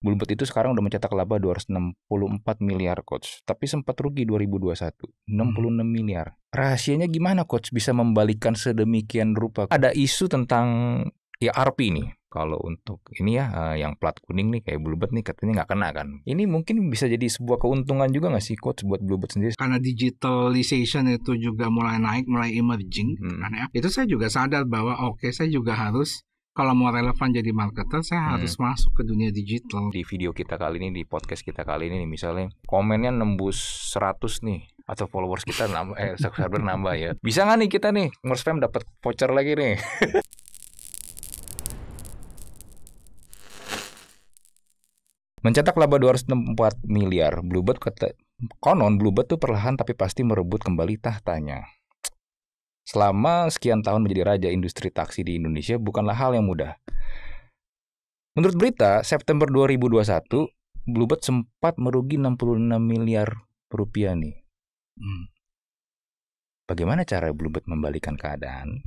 Bluebird itu sekarang udah mencetak laba 264 miliar coach, tapi sempat rugi 2021, 66 hmm. miliar. Rahasianya gimana coach bisa membalikan sedemikian rupa? Ada isu tentang ERP nih. Kalau untuk ini ya eh, yang plat kuning nih kayak Bluebird nih katanya nggak kena kan. Ini mungkin bisa jadi sebuah keuntungan juga nggak sih coach buat Bluebird sendiri? Karena digitalization itu juga mulai naik, mulai emerging, hmm. kan ya. Itu saya juga sadar bahwa oke okay, saya juga harus kalau mau relevan jadi marketer saya hmm. harus masuk ke dunia digital. Di video kita kali ini di podcast kita kali ini nih, misalnya komennya nembus 100 nih atau followers kita nambah eh subscriber nambah ya. Bisa nggak nih kita nih fam dapat voucher lagi nih. Mencetak laba 264 miliar, Bluebird kata, konon Bluebird tuh perlahan tapi pasti merebut kembali tahtanya. Selama sekian tahun menjadi raja industri taksi di Indonesia bukanlah hal yang mudah. Menurut berita, September 2021, Bluebird sempat merugi 66 miliar rupiah nih. Hmm. Bagaimana cara Bluebird membalikan keadaan?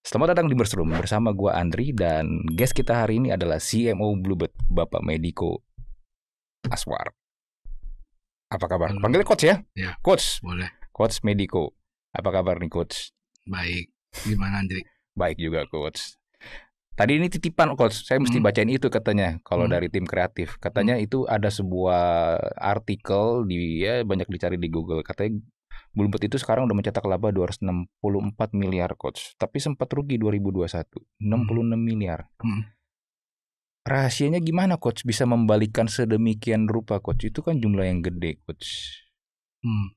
Selamat datang di Bersrum bersama gua Andri dan guest kita hari ini adalah CMO Bluebird, Bapak Mediko Aswar. Apa kabar? Panggil coach ya? ya. Coach. Boleh. Coach Mediko. Apa kabar nih coach? Baik. Gimana Andri? Baik juga coach. Tadi ini titipan coach, saya mesti hmm. bacain itu katanya kalau hmm. dari tim kreatif. Katanya hmm. itu ada sebuah artikel di ya banyak dicari di Google. Katanya Bulumpet itu sekarang udah mencetak laba 264 miliar coach, tapi sempat rugi 2021, 66 hmm. miliar. Hmm. Rahasianya gimana coach bisa membalikan sedemikian rupa coach? Itu kan jumlah yang gede coach. Hmm.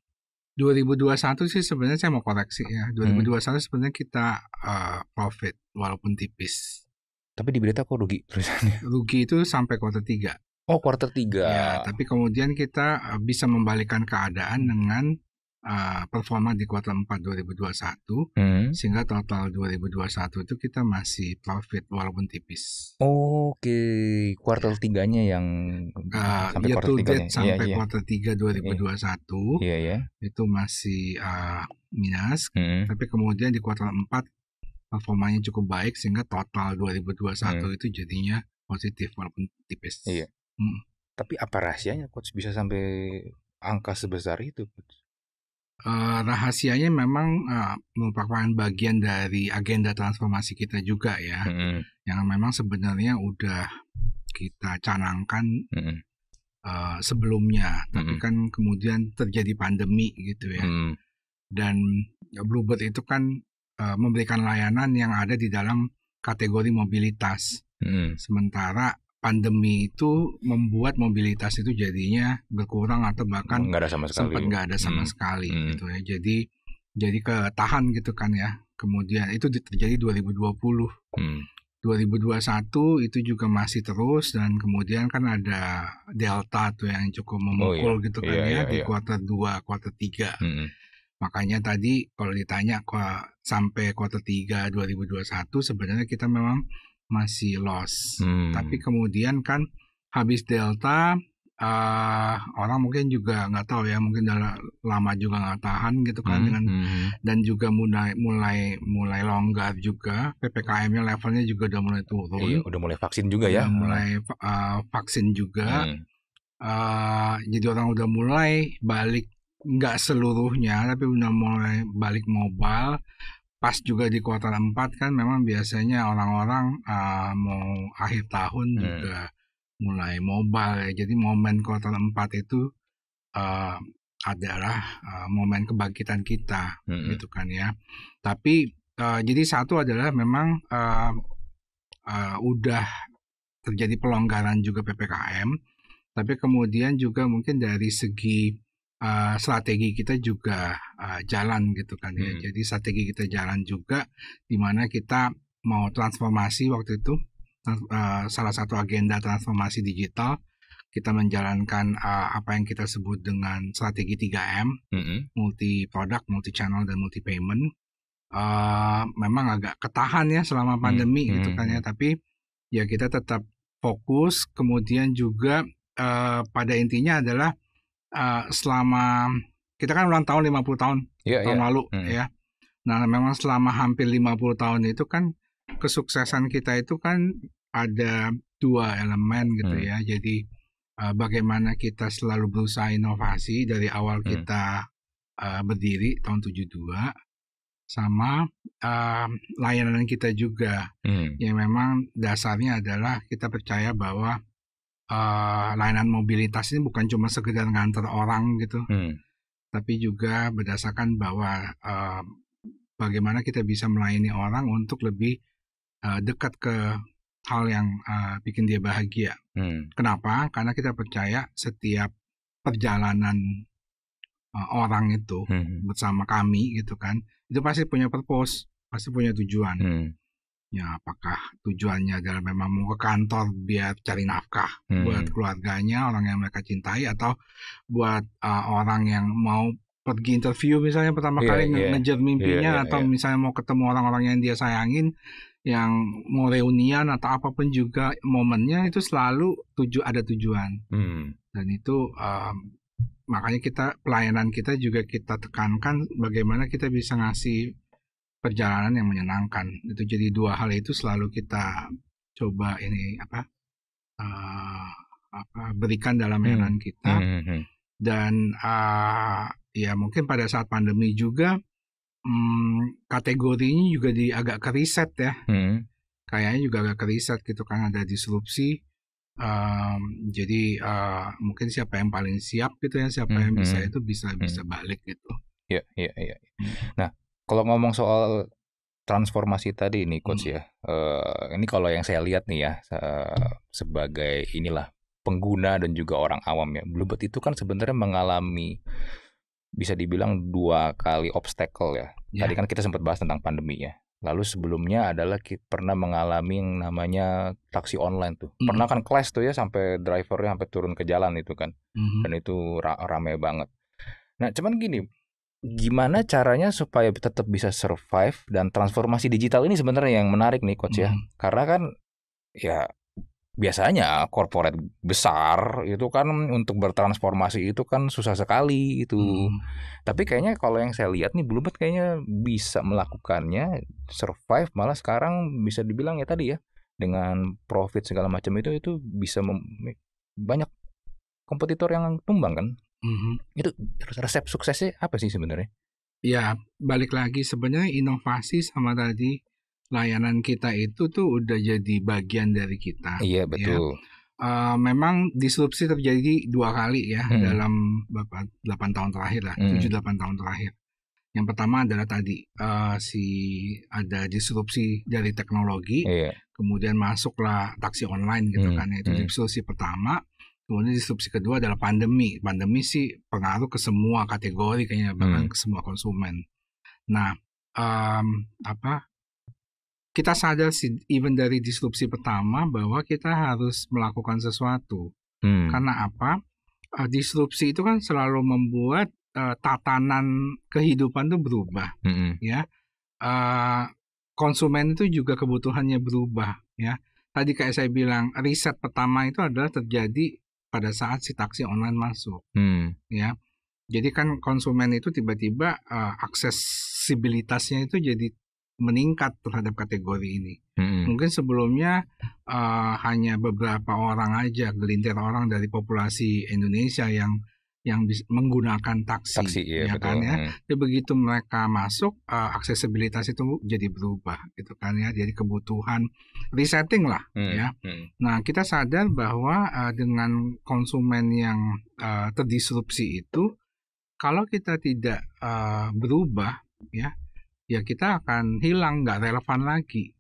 2021 sih sebenarnya saya mau koreksi ya. 2021 hmm. sebenarnya kita uh, profit walaupun tipis. Tapi di berita kok rugi perusahaannya? Rugi itu sampai kuartal 3. Oh, kuartal 3. Ya, tapi kemudian kita eh, bisa membalikan keadaan hmm. dengan Ah, performa di kuartal 4 2021 hmm. sehingga total 2021 itu kita masih profit walaupun tipis. Oh, Oke, okay. kuartal iya. tiganya yang uh, sampai iya, iya. kuartal tiga sampai yeah, kuartal 3 2021 yeah, yeah. itu masih uh, minus, hmm. tapi kemudian di kuartal 4 performanya cukup baik sehingga total 2021 hmm. itu jadinya positif walaupun tipis. Iya. Hmm. Tapi apa rahasianya coach bisa sampai angka sebesar itu coach? uh, rahasianya memang uh, merupakan bagian dari agenda transformasi kita juga ya, mm-hmm. yang memang sebenarnya udah kita canangkan mm-hmm. uh, sebelumnya, mm-hmm. tapi kan kemudian terjadi pandemi gitu ya, mm-hmm. dan ya, Bluebird itu kan uh, memberikan layanan yang ada di dalam kategori mobilitas, mm-hmm. sementara pandemi itu membuat mobilitas itu jadinya berkurang atau bahkan nggak ada sama sekali. sempat nggak ada sama hmm. sekali hmm. gitu ya. Jadi jadi ketahan gitu kan ya. Kemudian itu terjadi 2020. Hmm. 2021 itu juga masih terus dan kemudian kan ada delta tuh yang cukup oh, memukul oh, iya. gitu kan iya, ya iya, di iya. kuartal 2, kuartal 3. Hmm. Makanya tadi kalau ditanya sampai kuartal 3 2021 sebenarnya kita memang masih loss. Hmm. Tapi kemudian kan habis delta uh, orang mungkin juga nggak tahu ya mungkin dalam lama juga nggak tahan gitu kan hmm, dengan hmm. hmm. dan juga mulai mulai mulai longgar juga ppkm-nya levelnya juga udah mulai turun iya, udah mulai vaksin juga ya udah mulai uh, vaksin juga hmm. uh, jadi orang udah mulai balik nggak seluruhnya tapi udah mulai balik mobile pas juga di kuartal 4 kan memang biasanya orang-orang uh, mau akhir tahun hmm. juga mulai mobile ya. Jadi momen kuartal 4 itu uh, adalah uh, momen kebangkitan kita hmm. gitu kan ya. Tapi uh, jadi satu adalah memang uh, uh, udah terjadi pelonggaran juga PPKM tapi kemudian juga mungkin dari segi Eh, strategi kita juga uh, jalan gitu kan ya. Hmm. Jadi strategi kita jalan juga di mana kita mau transformasi waktu itu uh, salah satu agenda transformasi digital kita menjalankan uh, apa yang kita sebut dengan strategi 3M, -hmm. multi produk multi channel dan multi payment. Uh, memang agak ketahan ya selama hmm. pandemi gitu -hmm. gitu kan ya, tapi ya kita tetap fokus. Kemudian juga uh, pada intinya adalah uh, selama kita kan ulang tahun 50 tahun yeah, tahun yeah. lalu hmm. ya. Nah, memang selama hampir 50 tahun itu kan kesuksesan kita itu kan ada dua elemen gitu hmm. ya. Jadi uh, bagaimana kita selalu berusaha inovasi dari awal hmm. kita uh, berdiri tahun 72 sama uh, layanan kita juga hmm. yang memang dasarnya adalah kita percaya bahwa uh, layanan mobilitas ini bukan cuma sekedar ngantar orang gitu, hmm. tapi juga berdasarkan bahwa uh, bagaimana kita bisa melayani orang untuk lebih uh, dekat ke hal yang uh, bikin dia bahagia. Hmm. Kenapa? Karena kita percaya setiap perjalanan uh, orang itu hmm, hmm. bersama kami gitu kan, itu pasti punya purpose, pasti punya tujuan. Hmm ya apakah tujuannya adalah memang mau ke kantor biar cari nafkah hmm. buat keluarganya orang yang mereka cintai atau buat uh, orang yang mau pergi interview misalnya pertama yeah, kali yeah. ngejar mimpinya yeah, yeah, atau yeah. misalnya mau ketemu orang-orang yang dia sayangin yang mau reunian atau apapun juga momennya itu selalu tuju ada tujuan hmm. dan itu um, makanya kita pelayanan kita juga kita tekankan bagaimana kita bisa ngasih perjalanan yang menyenangkan itu jadi dua hal itu selalu kita coba ini apa uh, apa berikan dalam heran hmm. kita hmm. hmm, hmm. dan uh, ya mungkin pada saat pandemi juga um, kategorinya juga di agak keriset ya hmm. kayaknya juga agak keriset gitu kan ada disrupsi um, jadi uh, mungkin siapa yang paling siap gitu ya siapa hmm. yang bisa itu bisa hmm. bisa balik gitu ya ya iya. Nah, kalau ngomong soal transformasi tadi nih hmm. coach hmm. ya. Uh, ini kalau yang saya lihat nih ya uh, sebagai inilah pengguna dan juga orang awam ya. Bluebird itu kan sebenarnya mengalami bisa dibilang dua kali obstacle ya. Yeah. Tadi kan kita sempat bahas tentang pandemi ya. Lalu sebelumnya adalah kita pernah mengalami yang namanya taksi online tuh. Mm. Pernah kan clash tuh ya sampai drivernya sampai turun ke jalan itu kan. -hmm. Dan itu ra rame banget. Nah, cuman gini, gimana caranya supaya tetap bisa survive dan transformasi digital ini sebenarnya yang menarik nih coach ya. Hmm. Karena kan ya biasanya korporat besar itu kan untuk bertransformasi itu kan susah sekali itu. Hmm. Tapi kayaknya kalau yang saya lihat nih Bluebird kayaknya bisa melakukannya survive malah sekarang bisa dibilang ya tadi ya dengan profit segala macam itu itu bisa banyak kompetitor yang tumbang kan Mm-hmm. Itu resep suksesnya apa sih sebenarnya? Ya balik lagi sebenarnya inovasi sama tadi layanan kita itu tuh udah jadi bagian dari kita. Iya ya. betul. Ya. Uh, memang disrupsi terjadi dua kali ya hmm. dalam 8 tahun terakhir lah, hmm. 7 tahun terakhir. Yang pertama adalah tadi uh, si ada disrupsi dari teknologi, iya. kemudian masuklah taksi online gitu hmm. kan, ya. itu hmm. disrupsi pertama. Kemudian disrupsi kedua adalah pandemi. Pandemi sih pengaruh ke semua kategori kayaknya bahkan hmm. ke semua konsumen. Nah, um, apa? Kita sadar sih even dari disrupsi pertama bahwa kita harus melakukan sesuatu. Hmm. Karena apa? Uh, disrupsi itu kan selalu membuat uh, tatanan kehidupan itu berubah, hmm. ya. Uh, konsumen itu juga kebutuhannya berubah, ya. Tadi kayak saya bilang, riset pertama itu adalah terjadi pada saat si taksi online masuk. Hmm. Ya. Jadi kan konsumen itu tiba-tiba uh, aksesibilitasnya itu jadi meningkat terhadap kategori ini. Hmm. Mungkin sebelumnya uh, hanya beberapa orang aja, gelintir orang dari populasi Indonesia yang yang menggunakan taksi, taksi iya, ya kan ya. Jadi hmm. ya begitu mereka masuk, uh, aksesibilitas itu jadi berubah gitu kan ya. Jadi kebutuhan resetting lah hmm. ya. Hmm. Nah kita sadar bahwa uh, dengan konsumen yang uh, terdisrupsi itu, kalau kita tidak uh, berubah ya, ya kita akan hilang, nggak relevan lagi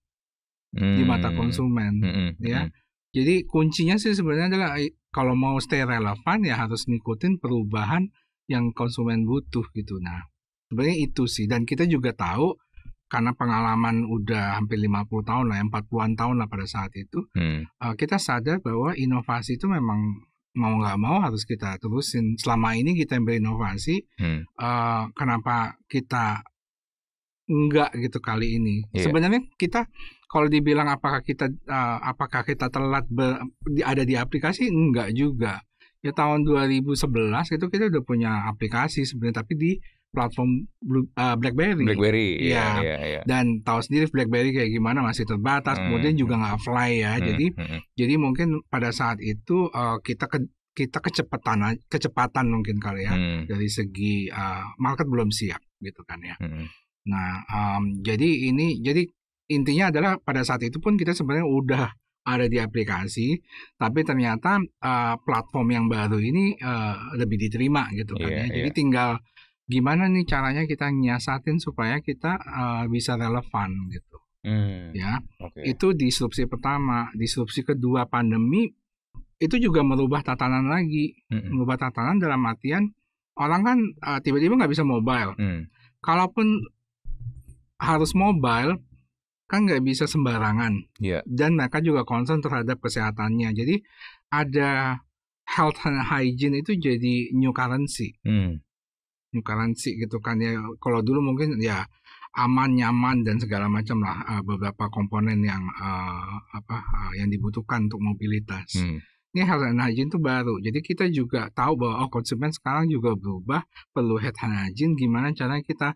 hmm. di mata hmm. konsumen hmm, hmm. ya. Hmm. Jadi kuncinya sih sebenarnya adalah kalau mau stay relevan ya harus ngikutin perubahan yang konsumen butuh gitu. Nah, sebenarnya itu sih. Dan kita juga tahu karena pengalaman udah hampir 50 tahun lah, 40-an ya, tahun lah pada saat itu, hmm. Eh, kita sadar bahwa inovasi itu memang mau nggak mau harus kita terusin. Selama ini kita yang berinovasi, hmm. Eh, kenapa kita enggak gitu kali ini? Yeah. Sebenarnya kita kalau dibilang apakah kita uh, apakah kita telat ber, ada di aplikasi enggak juga ya tahun 2011 itu kita udah punya aplikasi sebenarnya tapi di platform uh, BlackBerry. BlackBerry, ya. yeah, yeah, yeah. Dan tahu sendiri BlackBerry kayak gimana masih terbatas, hmm. kemudian juga hmm. nggak fly ya. Hmm. Jadi, hmm. hmm. jadi mungkin pada saat itu uh, kita ke, kita kecepatan kecepatan mungkin kali ya hmm. dari segi uh, market belum siap gitu kan ya. Hmm. hmm. Nah, um, jadi ini jadi intinya adalah pada saat itu pun kita sebenarnya udah ada di aplikasi, tapi ternyata uh, platform yang baru ini uh, lebih diterima gitu kan yeah, ya. Jadi yeah. tinggal gimana nih caranya kita nyiasatin supaya kita uh, bisa relevan gitu. Hmm, ya, okay. itu disrupsi pertama, disrupsi kedua pandemi itu juga merubah tatanan lagi, hmm. merubah tatanan dalam artian orang kan uh, tiba-tiba nggak bisa mobile. Hmm. Kalaupun harus mobile, kan nggak bisa sembarangan. Yeah. Dan mereka juga concern terhadap kesehatannya. Jadi ada health and hygiene itu jadi new currency. Hmm. New currency gitu kan ya. Kalau dulu mungkin ya aman, nyaman dan segala macam lah eh, beberapa komponen yang uh, apa uh, yang dibutuhkan untuk mobilitas. Hmm. Ini health and hygiene itu baru. Jadi kita juga tahu bahwa oh konsumen sekarang juga berubah, perlu health and hygiene. Gimana caranya kita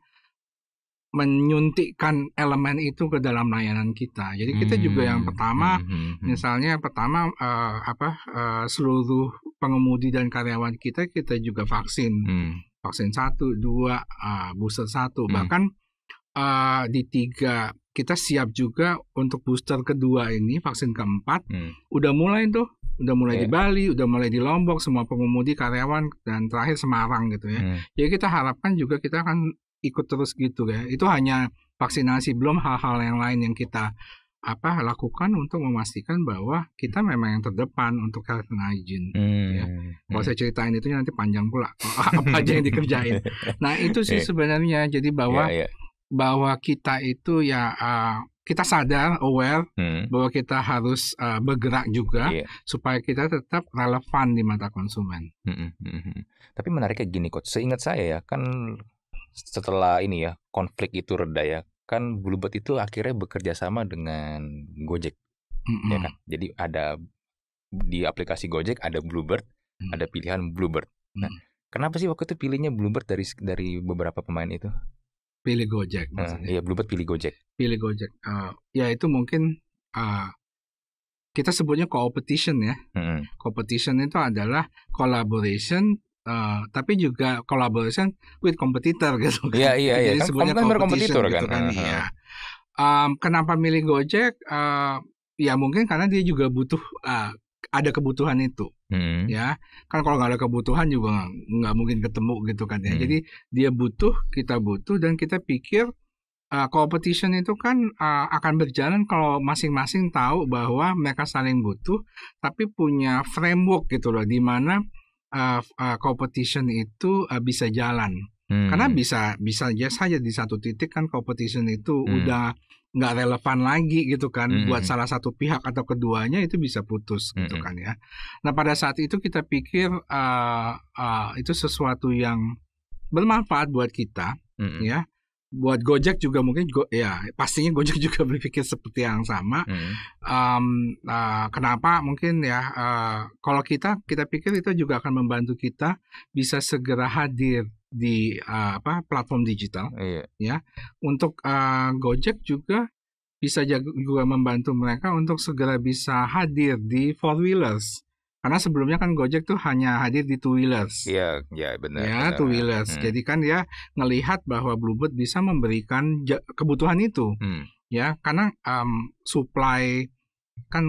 menyuntikkan elemen itu ke dalam layanan kita. Jadi kita hmm. juga yang hmm, pertama, hmm. hmm, hmm. misalnya pertama uh, apa uh, seluruh pengemudi dan karyawan kita kita juga vaksin, hmm. vaksin satu, dua, uh, booster satu, hmm. bahkan uh, di tiga kita siap juga untuk booster kedua ini vaksin keempat, hmm. udah mulai tuh, udah mulai yeah. di ya. Bali, udah mulai di Lombok, semua pengemudi, karyawan dan terakhir Semarang gitu ya. Hmm. Jadi ya kita harapkan juga kita akan ikut terus gitu ya. Itu hanya vaksinasi belum hal-hal yang lain yang kita apa lakukan untuk memastikan bahwa kita memang yang terdepan untuk health and hygiene. Gitu ya. Hmm. Ya. Kalau hmm. saya ceritain itu nanti panjang pula apa aja yang dikerjain. Nah itu sih sebenarnya jadi bahwa yeah, yeah. bahwa kita itu ya uh, kita sadar aware hmm. bahwa kita harus uh, bergerak juga yeah. supaya kita tetap relevan di mata konsumen. Hmm, hmm, hmm, hmm. Tapi menariknya gini coach, seingat saya ya kan setelah ini ya konflik itu reda ya kan Bluebird itu akhirnya bekerja sama dengan Gojek mm-hmm. ya kan jadi ada di aplikasi Gojek ada Bluebird mm-hmm. ada pilihan Bluebird nah mm-hmm. kenapa sih waktu itu pilihnya Bluebird dari dari beberapa pemain itu pilih Gojek Uh, iya Bluebird pilih Gojek pilih Gojek uh, ya itu mungkin uh, kita sebutnya competition ya mm-hmm. competition itu adalah collaboration Uh, tapi juga collaboration kan with competitor gitu kan. Iya iya iya. Jadi kan sebenarnya kompetitor gitu kan. kan uh -huh. ya. um, mmm, kenapa milih Gojek? Uh, ya mungkin karena dia juga butuh uh, ada kebutuhan itu. Hmm. Ya kan kalau nggak ada kebutuhan juga nggak mungkin ketemu gitu kan ya. Hmm. Jadi dia butuh, kita butuh dan kita pikir uh, competition itu kan uh, akan berjalan kalau masing-masing tahu bahwa mereka saling butuh tapi punya framework gitu loh di mana uh, uh, competition itu uh, bisa jalan. Hmm. Karena bisa bisa aja saja di satu titik kan competition itu hmm. udah nggak relevan lagi gitu kan mm -hmm. buat salah satu pihak atau keduanya itu bisa putus mm -hmm. gitu kan ya. Nah pada saat itu kita pikir uh, uh, itu sesuatu yang bermanfaat buat kita mm -hmm. ya buat Gojek juga mungkin go, ya pastinya Gojek juga berpikir seperti yang sama. Hmm. Um, uh, kenapa mungkin ya uh, kalau kita kita pikir itu juga akan membantu kita bisa segera hadir di uh, apa platform digital iya. ya. Untuk uh, Gojek juga bisa juga membantu mereka untuk segera bisa hadir di four wheelers karena sebelumnya kan Gojek tuh hanya hadir di two wheelers. Iya, iya benar. Ya, benar. two wheelers. Hmm. Jadi kan ya ngelihat bahwa Bluebird bisa memberikan kebutuhan itu. Hmm. Ya, karena um, supply kan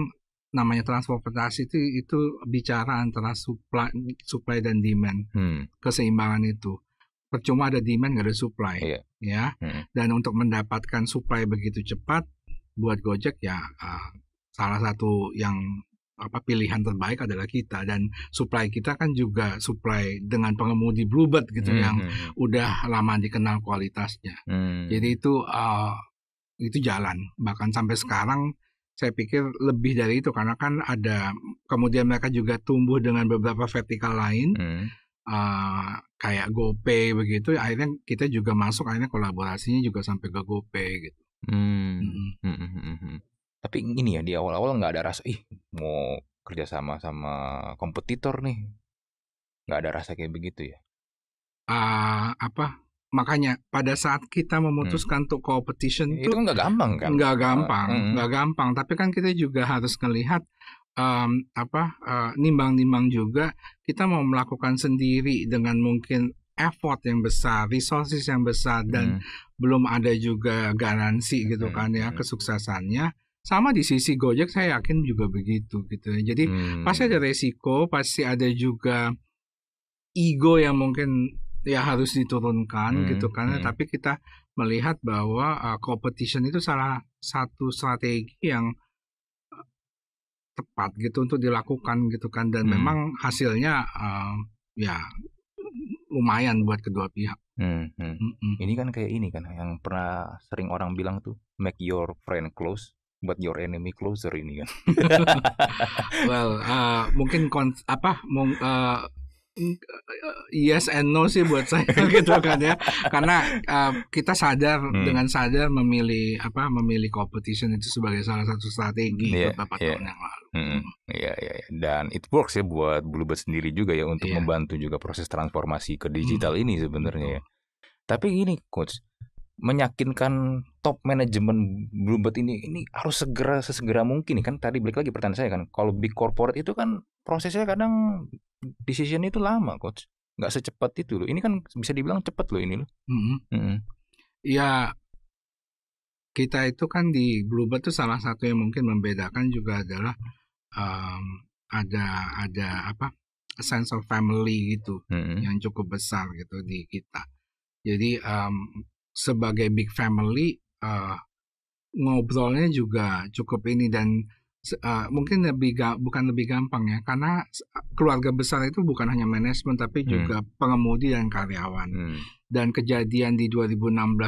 namanya transportasi itu itu bicara antara supply supply dan demand. Hmm. Keseimbangan itu. Percuma ada demand nggak ada supply. Iya. Ya. Hmm. Dan untuk mendapatkan supply begitu cepat buat Gojek ya uh, salah satu yang apa pilihan terbaik adalah kita dan supply kita kan juga supply dengan pengemudi Bluebird gitu -hmm. yang hmm, hmm. udah lama dikenal kualitasnya. hmm. Jadi itu uh, itu jalan bahkan sampai sekarang saya pikir lebih dari itu karena kan ada kemudian mereka juga tumbuh dengan beberapa vertikal lain hmm. uh, kayak GoPay begitu akhirnya kita juga masuk akhirnya kolaborasinya juga sampai ke GoPay gitu. Hmm. Hmm. hmm tapi ini ya di awal-awal nggak ada rasa ih mau kerja sama sama kompetitor nih nggak ada rasa kayak begitu ya uh, apa makanya pada saat kita hmm. memutuskan hmm. untuk competition itu kan nggak gampang kan nggak ah, gampang uh, nggak gampang tapi kan kita juga harus melihat um, mmm, apa eh, nimbang-nimbang juga kita mau melakukan sendiri dengan mungkin effort yang besar, resources yang besar dan hmm. belum ada juga garansi gitu hmm, kan ya kesuksesannya sama di sisi Gojek saya yakin juga begitu gitu ya. Jadi hmm. pasti ada resiko, pasti ada juga ego yang mungkin ya harus diturunkan hmm. gitu karena Hmm. Tapi kita melihat bahwa uh, competition itu salah satu strategi yang eh, tepat gitu untuk dilakukan gitu kan dan hmm. memang hasilnya uh, ya lumayan buat kedua pihak. Hmm, hmm. Hmm, Ini kan kayak ini kan yang pernah sering orang bilang tuh make your friend close buat your enemy closer ini kan. well, uh, mungkin kons apa mung, uh, mm, uh, yes and no sih buat saya gitu kan ya. Karena uh, kita sadar hmm. dengan sadar memilih apa memilih competition itu sebagai salah satu strategi yeah, beberapa yeah. tahun yang lalu. Hmm. Ya, ya, Dan it works ya buat Bluebird sendiri juga ya untuk yeah. membantu juga proses transformasi ke digital hmm. ini sebenarnya ya. Tapi gini coach, meyakinkan top manajemen Bluebird ini ini harus segera sesegera mungkin kan tadi balik lagi pertanyaan saya kan kalau big corporate itu kan prosesnya kadang decision itu lama coach nggak secepat itu loh ini kan bisa dibilang cepat loh ini loh mm -hmm. Mm -hmm. ya kita itu kan di Bluebird itu salah satu yang mungkin membedakan juga adalah um, ada ada apa sense of family gitu mm -hmm. yang cukup besar gitu di kita jadi um, sebagai big family uh, ngobrolnya juga cukup ini dan uh, mungkin lebih ga, bukan lebih gampang ya karena keluarga besar itu bukan hanya manajemen tapi hmm. juga pengemudi dan karyawan hmm. dan kejadian di 2016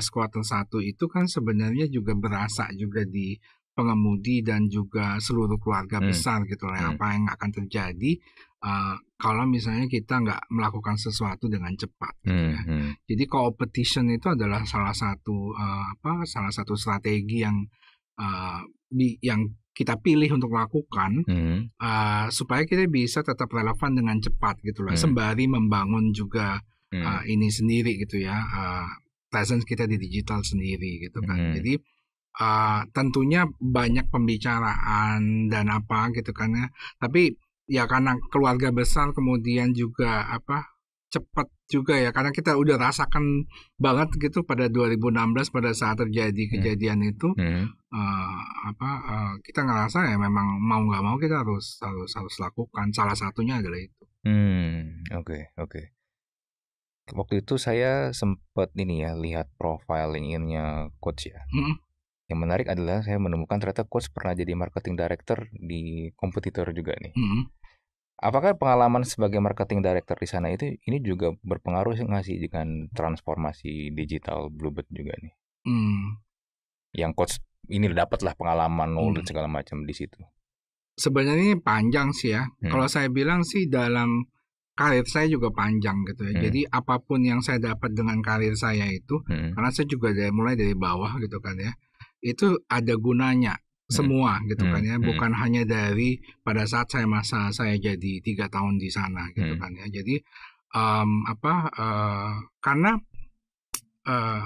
kuartal 1 itu kan sebenarnya juga berasa juga di pengemudi dan juga seluruh keluarga hmm. besar gitu lah ya. hmm. apa yang akan terjadi Uh, kalau misalnya kita nggak melakukan sesuatu dengan cepat, gitu hmm, ya. hmm, jadi competition itu adalah salah satu uh, apa salah satu strategi yang uh, eh, bi yang kita pilih untuk lakukan hmm. uh, supaya kita bisa tetap relevan dengan cepat gitu loh, hmm. sembari membangun juga hmm. uh, ini sendiri gitu ya uh, presence kita di digital sendiri gitu kan, hmm. jadi uh, tentunya banyak pembicaraan dan apa gitu kan ya, tapi ya karena keluarga besar kemudian juga apa cepat juga ya karena kita udah rasakan banget gitu pada 2016 pada saat terjadi hmm. kejadian hmm. itu hmm. Uh, apa uh, kita ngerasa ya memang mau nggak mau kita harus harus harus lakukan salah satunya adalah itu. Hmm oke okay, oke. Okay. Waktu itu saya sempat ini ya lihat profil linkedin coach ya. Hmm. Yang menarik adalah saya menemukan ternyata coach pernah jadi marketing director di kompetitor juga nih. Hmm. Apakah pengalaman sebagai marketing director di sana itu ini juga berpengaruh nggak sih dengan transformasi digital Bluebird juga nih? Hmm. Yang coach ini dapatlah pengalaman nol hmm. segala macam di situ. Sebenarnya ini panjang sih ya. Hmm. Kalau saya bilang sih dalam karir saya juga panjang gitu ya. Hmm. Jadi apapun yang saya dapat dengan karir saya itu, hmm. karena saya juga dari mulai dari bawah gitu kan ya, itu ada gunanya Hmm. semua gitu hmm. gitu kan ya hmm. bukan hmm. hanya dari pada saat saya masa saya jadi tiga tahun di sana gitu hmm. kan ya jadi um, apa uh, karena uh,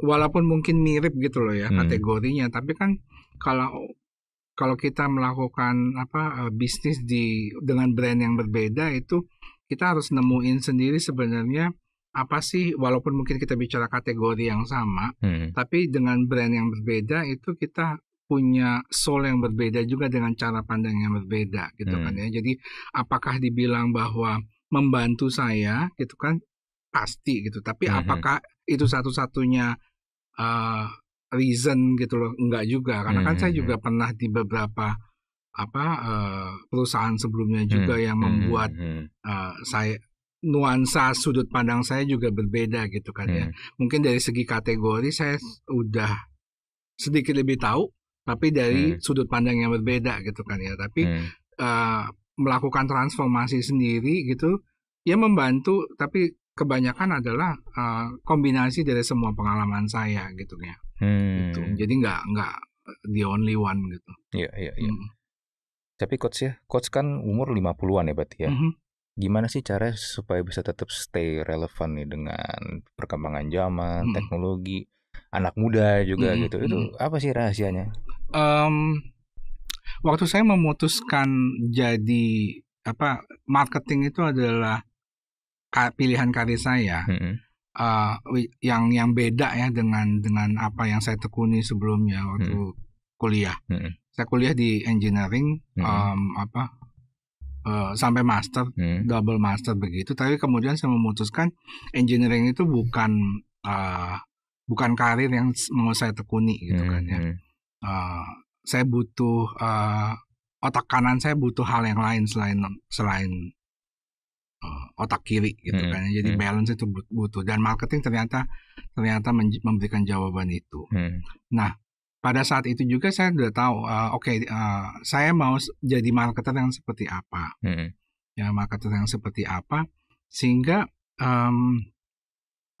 walaupun mungkin mirip gitu loh ya hmm. kategorinya tapi kan kalau kalau kita melakukan apa uh, bisnis di dengan brand yang berbeda itu kita harus nemuin sendiri sebenarnya apa sih walaupun mungkin kita bicara kategori yang sama hmm. tapi dengan brand yang berbeda itu kita punya soul yang berbeda juga dengan cara pandang yang berbeda gitu kan hmm. kan ya. Jadi apakah dibilang bahwa membantu saya gitu kan pasti gitu. Tapi hmm. hmm. apakah itu satu-satunya uh, reason gitu loh? Enggak juga. Karena kan hmm. kan saya hmm, juga hmm. pernah di beberapa apa uh, perusahaan sebelumnya juga hmm. yang membuat uh, saya nuansa sudut pandang saya juga berbeda gitu kan ya. hmm. ya. Mungkin dari segi kategori saya udah sedikit lebih tahu tapi dari hmm. sudut pandang yang berbeda gitu kan ya tapi hmm. uh, melakukan transformasi sendiri gitu ya membantu tapi kebanyakan adalah uh, kombinasi dari semua pengalaman saya gitu ya gitu. hmm. gitu. jadi nggak nggak the only one gitu iya iya iya hmm. tapi coach ya coach kan umur 50-an ya berarti ya -hmm. Gimana sih cara supaya bisa tetap stay relevan nih dengan perkembangan zaman, -hmm. teknologi, anak muda juga hmm gitu itu apa sih rahasianya um, waktu saya memutuskan jadi apa marketing itu adalah pilihan karir saya hmm uh, yang yang beda ya dengan dengan apa yang saya tekuni sebelumnya waktu hmm kuliah hmm saya kuliah di engineering hmm um, apa uh, sampai master hmm double master begitu tapi kemudian saya memutuskan engineering itu bukan uh, bukan karir yang mau saya tekuni gitu hmm, kan ya. Uh, saya butuh uh, otak kanan saya butuh hal yang lain selain selain uh, otak kiri gitu hmm, kan. Ya. Jadi hmm. balance itu butuh dan marketing ternyata ternyata memberikan jawaban itu. Hmm. Nah, pada saat itu juga saya sudah tahu uh, oke okay, uh, saya mau jadi marketer yang seperti apa. Hmm. Ya, marketer yang seperti apa sehingga um,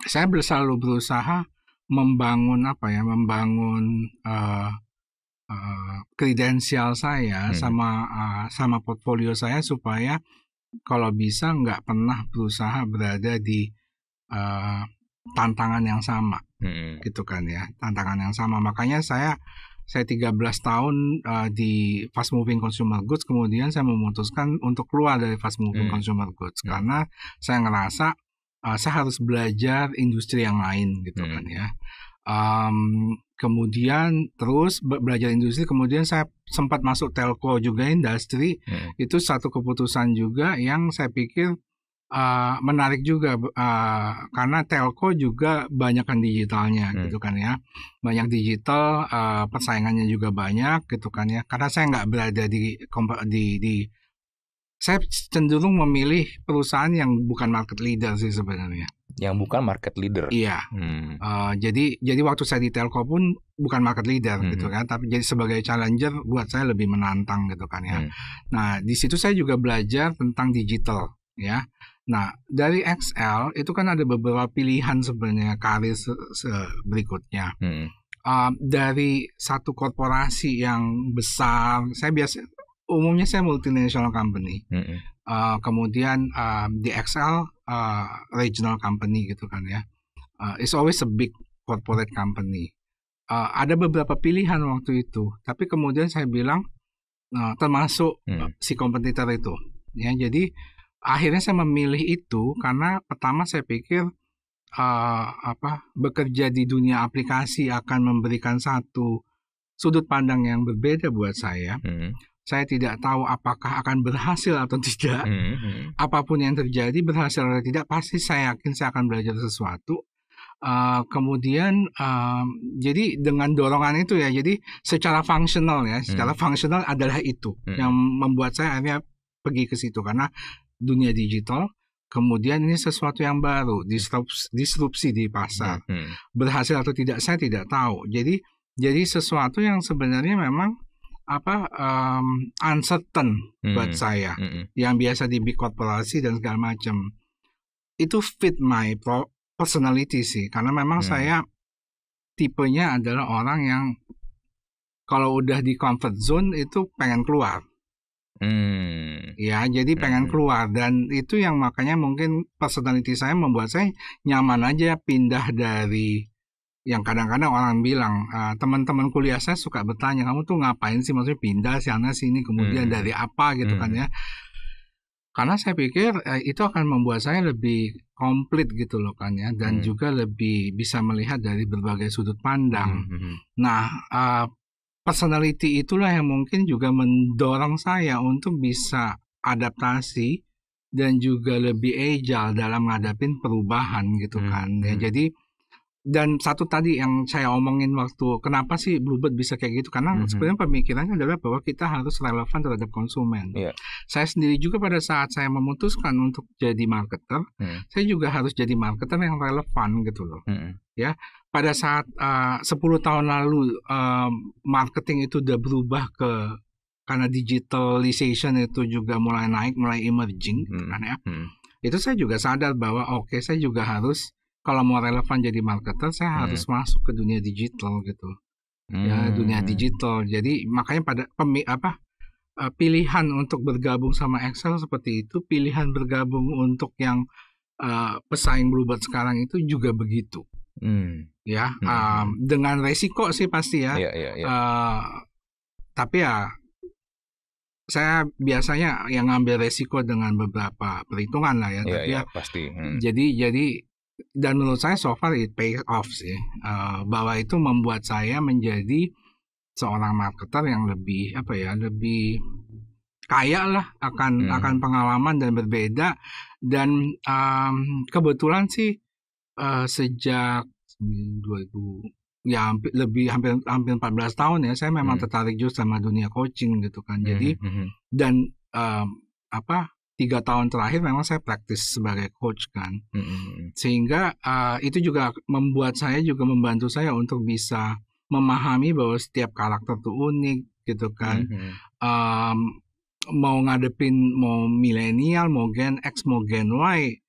saya selalu berusaha membangun apa ya membangun uh, uh, kredensial saya hmm. sama uh, sama portfolio saya supaya kalau bisa nggak pernah berusaha berada di uh, tantangan yang sama hmm. gitu kan ya tantangan yang sama makanya saya saya 13 tahun uh, di fast moving consumer goods kemudian saya memutuskan untuk keluar dari fast moving hmm. consumer goods hmm. karena saya ngerasa uh, saya harus belajar industri yang lain gitu hmm. kan ya. Um, kemudian terus be belajar industri, kemudian saya sempat masuk telco juga industri. Hmm. Itu satu keputusan juga yang saya pikir uh, menarik juga uh, karena telco juga banyakkan digitalnya hmm. gitu kan ya banyak digital uh, persaingannya juga banyak gitu kan ya karena saya nggak berada di di di saya cenderung memilih perusahaan yang bukan market leader sih sebenarnya. Yang bukan market leader. Iya. Hmm. Uh, jadi jadi waktu saya di Telco pun bukan market leader hmm. gitu kan, tapi jadi sebagai challenger buat saya lebih menantang gitu kan ya. Hmm. Nah di situ saya juga belajar tentang digital ya. Nah dari XL itu kan ada beberapa pilihan sebenarnya karir se se berikutnya. Hmm. Uh, dari satu korporasi yang besar, saya biasa umumnya saya multinational company. Mm -hmm. uh, kemudian uh, di Excel uh, regional company gitu kan ya. Uh, it's always a big corporate company. Uh, ada beberapa pilihan waktu itu, tapi kemudian saya bilang uh, termasuk mm. uh, si kompetitor itu. Ya, jadi akhirnya saya memilih itu karena pertama saya pikir uh, apa bekerja di dunia aplikasi akan memberikan satu sudut pandang yang berbeda buat saya. Mm saya tidak tahu apakah akan berhasil atau tidak. Mm -hmm. Apapun yang terjadi berhasil atau tidak, pasti saya yakin saya akan belajar sesuatu. Uh, kemudian uh, jadi dengan dorongan itu ya, jadi secara fungsional ya, mm secara hmm. fungsional adalah itu mm yang membuat saya akhirnya pergi ke situ karena dunia digital. Kemudian ini sesuatu yang baru, disrupsi, disrupsi di pasar. Mm Berhasil atau tidak saya tidak tahu. Jadi jadi sesuatu yang sebenarnya memang apa um, uncertain hmm. buat saya hmm. yang biasa di big korporasi dan segala macam itu fit my personality sih karena memang hmm. saya tipenya adalah orang yang kalau udah di comfort zone itu pengen keluar Hmm. Ya, jadi pengen hmm. keluar dan itu yang makanya mungkin personality saya membuat saya nyaman aja pindah dari yang kadang-kadang orang bilang ah, teman-teman kuliah saya suka bertanya kamu tuh ngapain sih maksudnya pindah sana sini kemudian hmm. dari apa gitu kan hmm. kan ya karena saya pikir eh, itu akan membuat saya lebih komplit gitu loh kan ya dan hmm. juga lebih bisa melihat dari berbagai sudut pandang hmm. hmm, hmm. nah uh, personality itulah yang mungkin juga mendorong saya untuk bisa adaptasi dan juga lebih agile dalam menghadapi perubahan gitu hmm, kan ya. hmm. ya jadi dan satu tadi yang saya omongin waktu kenapa sih Bluebird bisa kayak gitu karena mm-hmm. sebenarnya pemikirannya adalah bahwa kita harus relevan terhadap konsumen. Yeah. Saya sendiri juga pada saat saya memutuskan untuk jadi marketer, mm. saya juga harus jadi marketer yang relevan gitu loh. Mm. Ya, pada saat ah, uh, 10 tahun lalu uh, marketing itu udah berubah ke karena digitalization itu juga mulai naik, mulai emerging, mm. kan ya. Mm. Itu saya juga sadar bahwa oke okay, saya juga harus kalau mau relevan jadi marketer saya hmm. harus masuk ke dunia digital gitu hmm. ya dunia hmm. digital jadi makanya pada pemi apa eh, pilihan untuk bergabung sama Excel seperti itu pilihan bergabung untuk yang uh, pesaing bluebird sekarang itu juga begitu hmm. ya hmm. Um, dengan resiko sih pasti ya yeah, yeah, yeah. Uh, tapi ya saya biasanya yang ngambil resiko dengan beberapa perhitungan lah ya, ya tapi ya, ya pasti. Hmm. Jadi jadi dan menurut saya so far it pays off sih uh, bahwa itu membuat saya menjadi seorang marketer yang lebih apa ya lebih kaya lah akan hmm. akan pengalaman dan berbeda dan um, kebetulan sih uh, sejak 2000 ya hampir, lebih hampir hampir 14 tahun ya saya memang hmm. tertarik juga sama dunia coaching gitu kan jadi hmm. hmm, hmm. dan um, apa tiga tahun terakhir memang saya praktis sebagai coach kan mm-hmm. sehingga uh, itu juga membuat saya juga membantu saya untuk bisa memahami bahwa setiap karakter itu unik gitu kan mm-hmm. um, mau ngadepin mau milenial mau gen X mau gen Y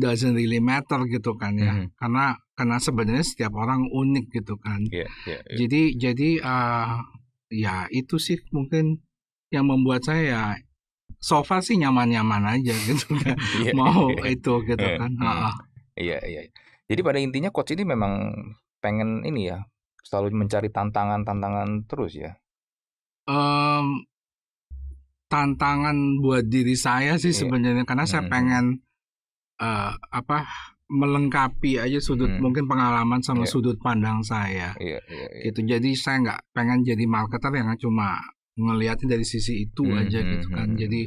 doesn't really matter gitu kan ya mm-hmm. karena karena sebenarnya setiap orang unik gitu kan yeah, yeah, yeah. jadi jadi uh, ya itu sih mungkin yang membuat saya ya so sih nyaman-nyaman aja gitu kan. iya. Mau itu gitu yeah. kan. Hmm. Iya, iya, iya. Jadi pada intinya coach ini memang pengen ini ya, selalu mencari tantangan-tantangan terus ya. Um, tantangan buat diri saya sih yeah. sebenarnya karena hmm. saya hmm. pengen uh, apa melengkapi aja sudut hmm. mungkin pengalaman sama yeah. sudut pandang saya. Yeah, yeah, yeah. Gitu. Jadi saya nggak pengen jadi marketer yang cuma ngelihatnya dari sisi itu hmm, aja hmm, gitu kan. Hmm, hmm. Jadi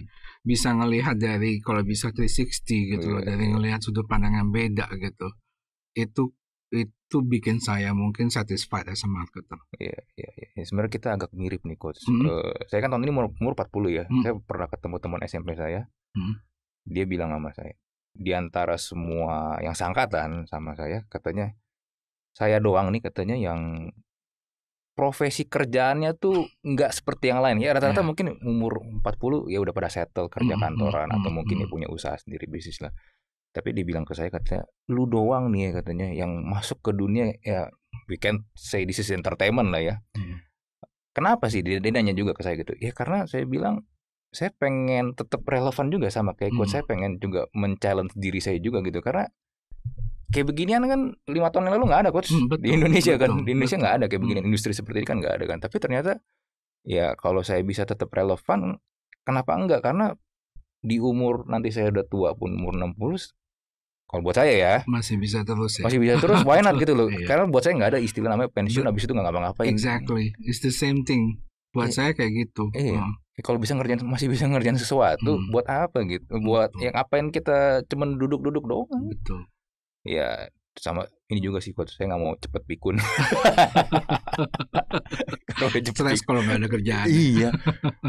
bisa ngelihat dari kalau bisa 360 gitu loh, iya, dari iya. ngelihat sudut pandang yang beda gitu. Itu itu bikin saya mungkin satisfied as a marketer. Iya, iya, iya. Ya, sebenarnya kita agak mirip nih coach. Mm -hmm. uh, saya kan tahun ini umur, umur 40 ya. Mm -hmm. Saya pernah ketemu teman SMP saya. Mm -hmm. Dia bilang sama saya, di antara semua yang sangkatan sama saya katanya saya doang nih katanya yang profesi kerjaannya tuh nggak seperti yang lain ya rata-rata yeah. mungkin umur 40 ya udah pada settle kerja kantoran mm -hmm. atau mungkin ya punya usaha sendiri bisnis lah tapi dibilang ke saya katanya lu doang nih ya katanya yang masuk ke dunia ya we can say this is entertainment lah ya mm. kenapa sih dia, dia nanya juga ke saya gitu ya karena saya bilang saya pengen tetap relevan juga sama kayak coach mm. saya pengen juga men-challenge diri saya juga gitu karena kayak beginian kan lima tahun yang lalu nggak ada coach hmm, betul, di Indonesia betul, kan betul, di Indonesia nggak ada kayak hmm. beginian hmm. industri seperti ini kan nggak ada kan tapi ternyata ya kalau saya bisa tetap relevan kenapa enggak karena di umur nanti saya udah tua pun umur 60 kalau buat saya ya masih bisa terus ya. masih bisa terus why not gitu loh yeah. karena buat saya nggak ada istilah namanya pensiun habis itu nggak ngapa-ngapain exactly it's the same thing buat eh, saya kayak gitu iya. Hmm. Ya kalau bisa ngerjain masih bisa ngerjain sesuatu hmm. buat apa gitu buat Betul. yang apain kita cuman duduk-duduk doang Betul ya sama ini juga sih coach saya nggak mau cepet pikun kalau cepet kalau nggak ada kerjaan iya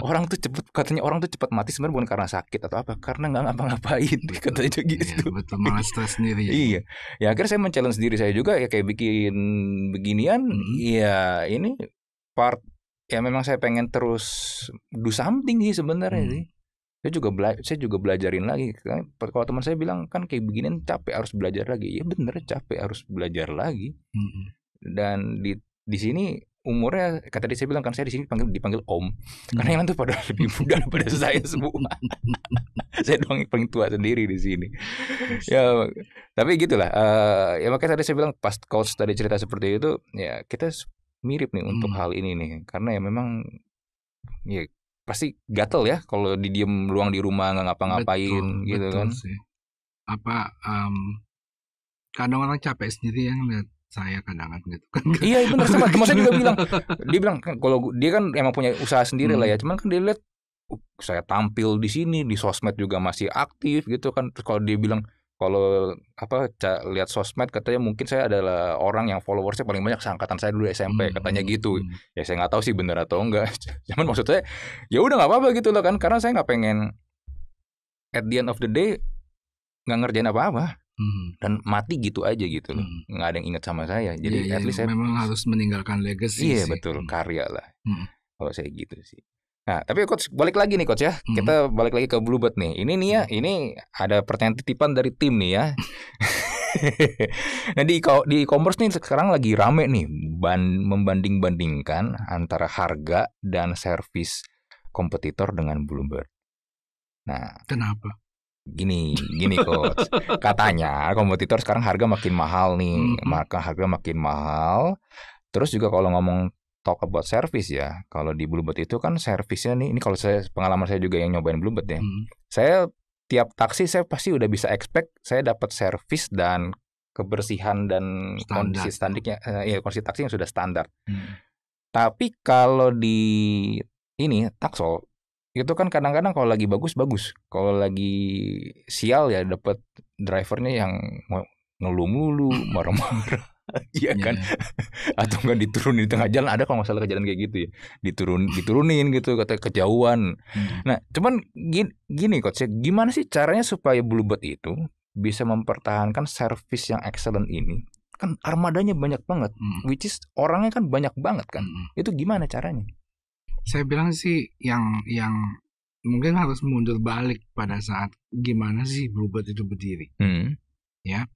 orang tuh cepet katanya orang tuh cepet mati sebenarnya bukan karena sakit atau apa karena nggak ngapa-ngapain katanya juga gitu iya, betul malah stres sendiri ya. iya ya akhirnya saya mencalon sendiri saya juga ya kayak bikin beginian iya hmm. ini part ya memang saya pengen terus do something sih sebenarnya hmm. sih saya juga bela saya juga belajarin lagi kalau teman saya bilang kan kayak beginian capek harus belajar lagi ya bener capek harus belajar lagi hmm. dan di di sini umurnya kata dia saya bilang kan saya di sini dipanggil dipanggil om mm. karena yang tuh pada lebih muda daripada saya semua saya doang yang paling tua sendiri di sini ya tapi gitulah uh, ya makanya tadi saya bilang pas coach tadi cerita seperti itu ya kita mirip nih untuk hmm. hal ini nih karena ya memang ya pasti gatel ya kalau di diem ruang di rumah nggak ngapa-ngapain gitu betul kan sih. apa um, kadang orang capek sendiri yang lihat saya kadang-kadang gitu kan iya benar sama teman saya juga bilang dia bilang kan kalau dia kan emang punya usaha sendiri hmm. lah ya hmm. cuman kan dia lihat uh, saya tampil di sini di sosmed juga masih aktif gitu kan kalau dia bilang kalau apa lihat sosmed katanya mungkin saya adalah orang yang followersnya paling banyak seangkatan saya dulu SMP hmm. katanya gitu hmm. ya saya nggak tahu sih bener atau enggak cuman maksudnya ya udah nggak apa-apa gitu loh kan karena saya nggak pengen at the end of the day nggak ngerjain apa-apa hmm. dan mati gitu aja gitu loh hmm. nggak ada yang ingat sama saya jadi yeah, iya, at least yeah, saya memang harus meninggalkan legacy iya sih. betul hmm. karya lah hmm. kalau saya gitu sih Nah, tapi coach balik lagi nih coach ya. Hmm. Kita balik lagi ke Bluebird nih. Ini nih ya, iya. ini ada pertanyaan titipan dari tim nih ya. nah di di e-commerce nih sekarang lagi rame nih ban, membanding-bandingkan antara harga dan service kompetitor dengan Bluebird. Nah, kenapa? Gini, gini coach. Katanya kompetitor sekarang harga makin mahal nih, hmm. maka harga makin mahal. Terus juga kalau ngomong talk about service ya. Kalau di Bluebird itu kan servisnya nih, ini kalau saya pengalaman saya juga yang nyobain Bluebird ya. Hmm. Saya tiap taksi saya pasti udah bisa expect saya dapat service dan kebersihan dan standar. kondisi standarnya, eh, ya kondisi taksi yang sudah standar. Hmm. Tapi kalau di ini taksol itu kan kadang-kadang kalau lagi bagus bagus, kalau lagi sial ya dapat drivernya yang ngeluh mulu, marah-marah. Iya kan? Iya. Atau enggak diturunin di tengah jalan ada kalau nggak salah kejadian kayak gitu ya. Diturun diturunin gitu kata kejauhan. Hmm. Nah, cuman gini, gini coach, ya, gimana sih caranya supaya Bluebird itu bisa mempertahankan service yang excellent ini? Kan armadanya banyak banget, hmm. which is orangnya kan banyak banget kan. Hmm. Itu gimana caranya? Saya bilang sih yang yang mungkin harus mundur balik pada saat gimana sih Bluebird itu berdiri. Hmm. Ya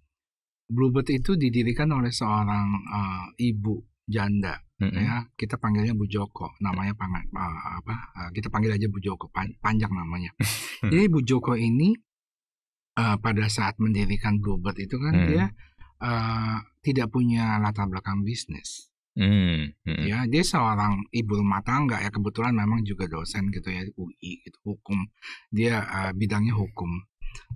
Bluebird itu didirikan oleh seorang uh, ibu janda mm-hmm. ya kita panggilnya Bu Joko namanya pang uh, eh, apa uh, kita panggil aja Bu Joko pan, panjang namanya jadi Bu Joko ini uh, pada saat mendirikan Bluebird itu kan mm. dia uh, tidak punya latar belakang bisnis mm. -hmm. ya dia seorang ibu rumah tangga ya kebetulan memang juga dosen gitu ya UI itu hukum dia uh, bidangnya hukum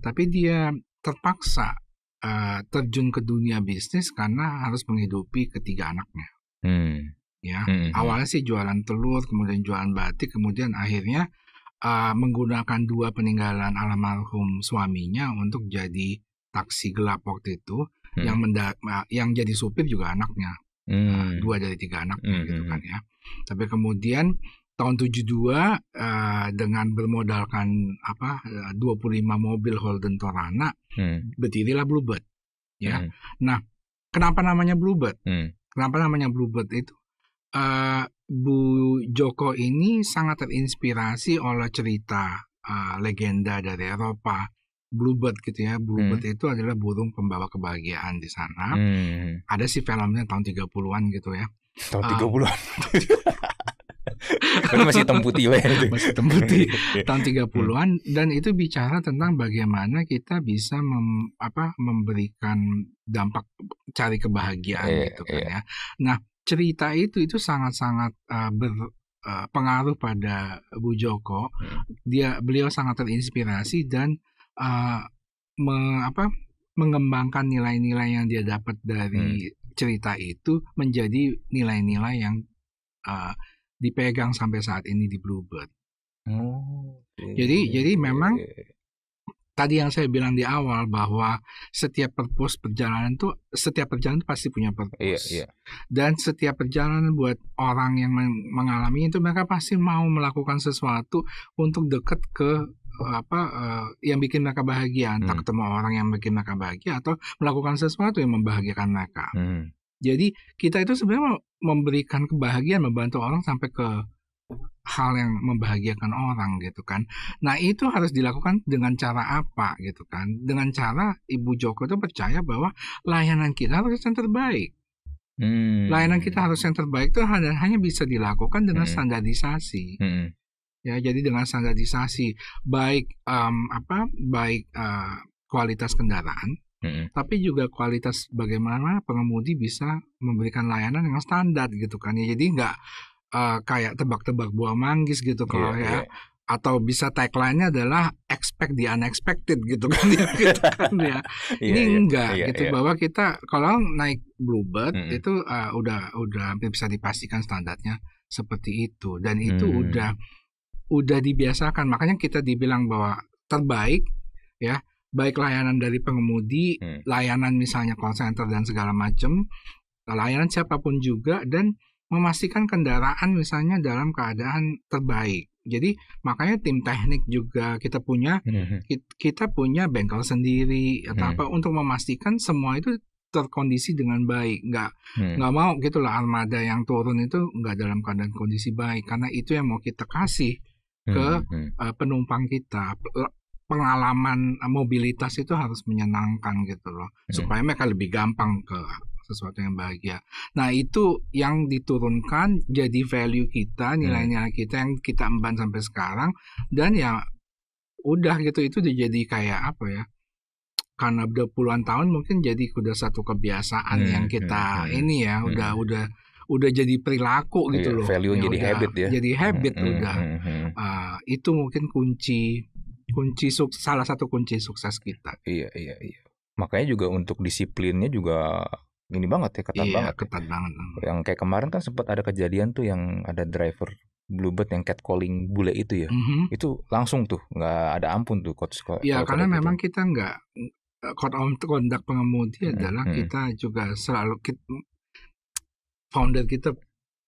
tapi dia terpaksa uh, terjun ke dunia bisnis karena harus menghidupi ketiga anaknya. Hmm. Ya, hmm. hmm, hmm. awalnya sih jualan telur, kemudian jualan batik, kemudian akhirnya uh, menggunakan dua peninggalan almarhum suaminya untuk jadi taksi gelap waktu itu, hmm. yang menda yang jadi supir juga anaknya, hmm. uh, dua dari tiga anaknya hmm. gitu hmm, kan ya. Tapi kemudian tahun 72 uh, eh, dengan bermodalkan apa 25 eh, mobil Holden Torana hmm. berdirilah Bluebird ya. Hmm. Nah, kenapa namanya Bluebird? Hmm. Kenapa namanya Bluebird itu? Uh, Bu Joko ini sangat terinspirasi oleh cerita uh, legenda dari Eropa Bluebird gitu ya. Bluebird hmm. itu adalah burung pembawa kebahagiaan di sana. Hmm. Ada sih filmnya tahun 30-an gitu ya. Tahun 30-an. Kan masih hitam putih lah itu. Masih hitam putih. Tahun 30-an dan itu bicara tentang bagaimana kita bisa mem, apa memberikan dampak cari kebahagiaan yeah, gitu kan yeah. ya. Nah, cerita itu itu sangat-sangat uh, ber eh, pengaruh pada Bu Joko. Hmm. Dia beliau sangat terinspirasi dan uh, me, apa mengembangkan nilai-nilai yang dia dapat dari hmm. cerita itu menjadi nilai-nilai yang uh, dipegang sampai saat ini di Bluebird. Oh. Okay. Jadi jadi memang tadi yang saya bilang di awal bahwa setiap purpose perjalanan tuh setiap perjalanan pasti punya purpose. Iya, yeah. Dan setiap perjalanan buat orang yang mengalami itu mereka pasti mau melakukan sesuatu untuk dekat ke eh, apa uh, yang bikin mereka bahagia, entah hmm. ketemu orang yang bikin mereka bahagia atau melakukan sesuatu yang membahagiakan mereka. Hmm. Jadi kita itu sebenarnya memberikan kebahagiaan, membantu orang sampai ke hal yang membahagiakan orang gitu kan. Nah itu harus dilakukan dengan cara apa gitu kan? Dengan cara Ibu Joko itu percaya bahwa layanan kita harus yang terbaik. Hmm. Layanan kita harus yang terbaik itu hanya, hanya bisa dilakukan dengan hmm. standarisasi. Hmm. Ya, jadi dengan standarisasi baik um, apa baik uh, kualitas kendaraan, tapi juga kualitas bagaimana pengemudi bisa memberikan layanan yang standar gitu kan ya. Jadi nggak uh, kayak tebak-tebak buah manggis gitu iya, kalau yeah, ya iya. atau bisa tagline-nya adalah expect the unexpected gitu kan ya gitu kan ya. Iya, Ini yeah, enggak yeah, gitu yeah. bahwa kita kalau naik Bluebird mm -hmm. itu uh, udah udah hampir bisa dipastikan standarnya seperti itu dan itu mm udah udah dibiasakan makanya kita dibilang bahwa terbaik ya baik layanan dari pengemudi, hmm. layanan misalnya call center dan segala macam, layanan siapapun juga dan memastikan kendaraan misalnya dalam keadaan terbaik. Jadi makanya tim teknik juga kita punya hmm, hmm. kita punya bengkel sendiri atau hmm. apa untuk memastikan semua itu terkondisi dengan baik nggak hmm. nggak mau gitulah armada yang turun itu nggak dalam keadaan kondisi baik karena itu yang mau kita kasih hmm, ke hmm. uh, penumpang kita pengalaman eh, mobilitas itu harus menyenangkan gitu loh hmm. supaya mereka lebih gampang ke sesuatu yang bahagia. Nah itu yang diturunkan jadi value kita iya. nilainya hmm. kita yang kita emban sampai sekarang dan ya udah gitu itu jadi kayak apa ya karena udah puluhan tahun mungkin jadi udah satu kebiasaan hmm, yang kita hmm, ini ya hmm. udah udah udah jadi perilaku gitu loh. Value ya, jadi udah, habit ya. Jadi habit hmm, udah. hmm. Uh, itu mungkin kunci kunci sukses, salah satu kunci sukses kita. Iya, iya, iya. Makanya juga untuk disiplinnya juga ini banget ya ketat iya, banget. Ya. ketat banget. Yang kayak kemarin kan sempat ada kejadian tuh yang ada driver Bluebird yang catcalling bule itu ya. Mm-hmm. Itu langsung tuh nggak ada ampun tuh coach. Iya, karena memang itu. kita nggak code of conduct pengemudi hmm adalah kita juga selalu kita, founder kita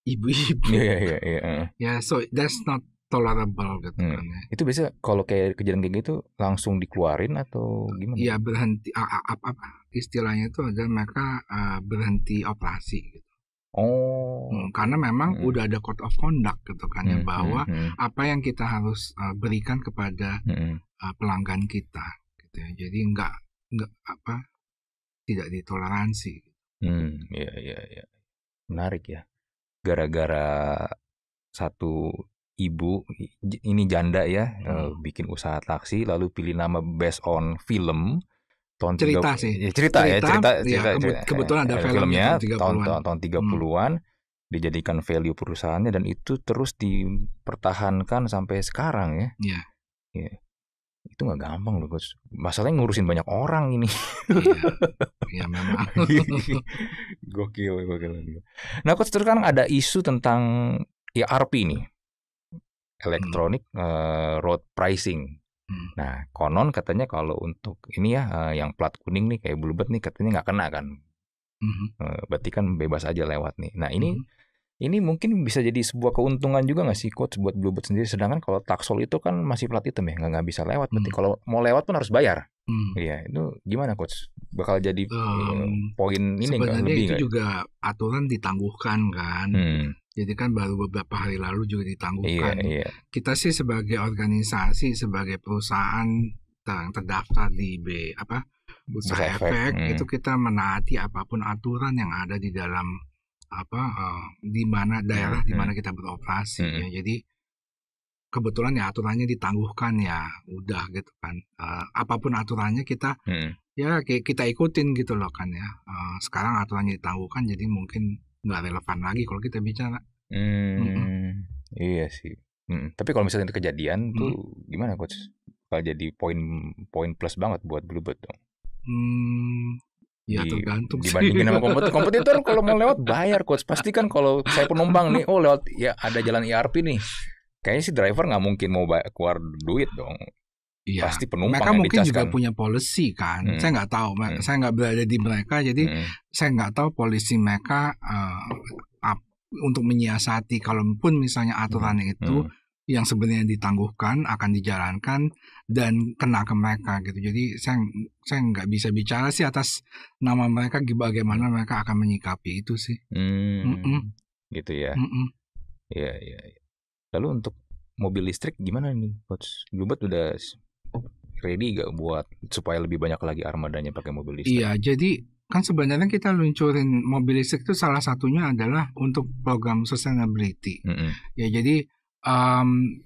ibu-ibu. Iya, iya, iya. iya ya, so that's not tolerable gitu hmm. kan ya. Itu biasa kalau kayak kejadian kayak gitu langsung dikeluarin atau gimana? Iya berhenti apa, apa istilahnya itu agar mereka e, berhenti operasi gitu. Oh, hmm, karena memang hmm. udah ada code of conduct gitu kan ya, hmm. ya bahwa hmm, hmm. apa yang kita harus uh, berikan kepada hmm. uh, pelanggan kita gitu ya. Jadi nggak nggak apa tidak ditoleransi. Gitu. Hmm, iya iya iya. Menarik ya. Gara-gara satu ibu ini janda ya hmm. Eh, bikin usaha taksi lalu pilih nama based on film tahun cerita 30, sih ya, cerita, cerita ya cerita, cerita, ya, cerita kebetulan ada eh, film filmnya tahun tahun, tahun 30-an hmm. dijadikan value perusahaannya dan itu terus dipertahankan sampai sekarang ya. ya, Ya. Itu nggak gampang loh, Gus. Masalahnya ngurusin banyak orang ini. ya, ya, memang. gokil, gokil. Nah, Coach, terus kan ada isu tentang ERP nih. Elektronik hmm. uh, road pricing. Hmm. Nah, konon katanya kalau untuk ini ya uh, yang plat kuning nih kayak Bluebird nih katanya nggak kena kan. Hmm. Uh, berarti kan bebas aja lewat nih. Nah, ini hmm. ini mungkin bisa jadi sebuah keuntungan juga nggak sih coach buat Bluebird sendiri sedangkan kalau taksol itu kan masih plat hitam ya, nggak nggak bisa lewat. Berarti hmm. kalau mau lewat pun harus bayar. Hmm. Iya, itu gimana coach? Bakal jadi um, poin ini sebenarnya lebih itu gak? juga aturan ditangguhkan kan. Hmm. Jadi kan baru beberapa hari lalu juga ditangguhkan. Iya, iya. Kita sih sebagai organisasi, sebagai perusahaan yang terdaftar di B apa bursa efek, efek hmm. itu kita menaati apapun aturan yang ada di dalam apa uh, di mana daerah hmm. di mana kita beroperasi. Hmm. Ya. Jadi kebetulan ya aturannya ditangguhkan ya udah gitu kan uh, apapun aturannya kita hmm. ya kita ikutin gitu loh kan ya uh, sekarang aturannya ditangguhkan jadi mungkin nggak relevan lagi kalau kita bicara. Hmm, mm hmm Iya sih. Mm. Tapi kalau misalnya itu kejadian mm. tuh gimana coach? Kalau jadi poin poin plus banget buat Bluebird dong. Hmm, Ya di, tergantung dibandingin sih. sama kompetitor. Kompetitor kalau mau lewat bayar coach. Pasti kan kalau saya penumpang nih, oh lewat ya ada jalan ERP nih. Kayaknya si driver nggak mungkin mau bayar, keluar duit dong. Iya. Pasti penumpang mereka yang mungkin dicaskan. juga punya policy kan. Hmm. Saya nggak tahu, hmm. saya nggak berada di mereka, jadi hmm. saya nggak tahu policy mereka uh, eh, up, untuk menyiasati. Kalaupun misalnya aturan hmm. itu hmm. yang sebenarnya ditangguhkan akan dijalankan dan kena ke mereka gitu. Jadi saya saya nggak bisa bicara sih atas nama mereka bagaimana mereka akan menyikapi itu sih. Hmm. Mm -mm. Gitu ya. Mm -mm. Iya iya. Lalu untuk mobil listrik gimana nih, coach? Bluebird udah ready gak buat supaya lebih banyak lagi armadanya pakai mobil listrik? Iya, jadi kan sebenarnya kita luncurin mobil listrik itu salah satunya adalah untuk program sustainability. Mm -hmm. Ya jadi um,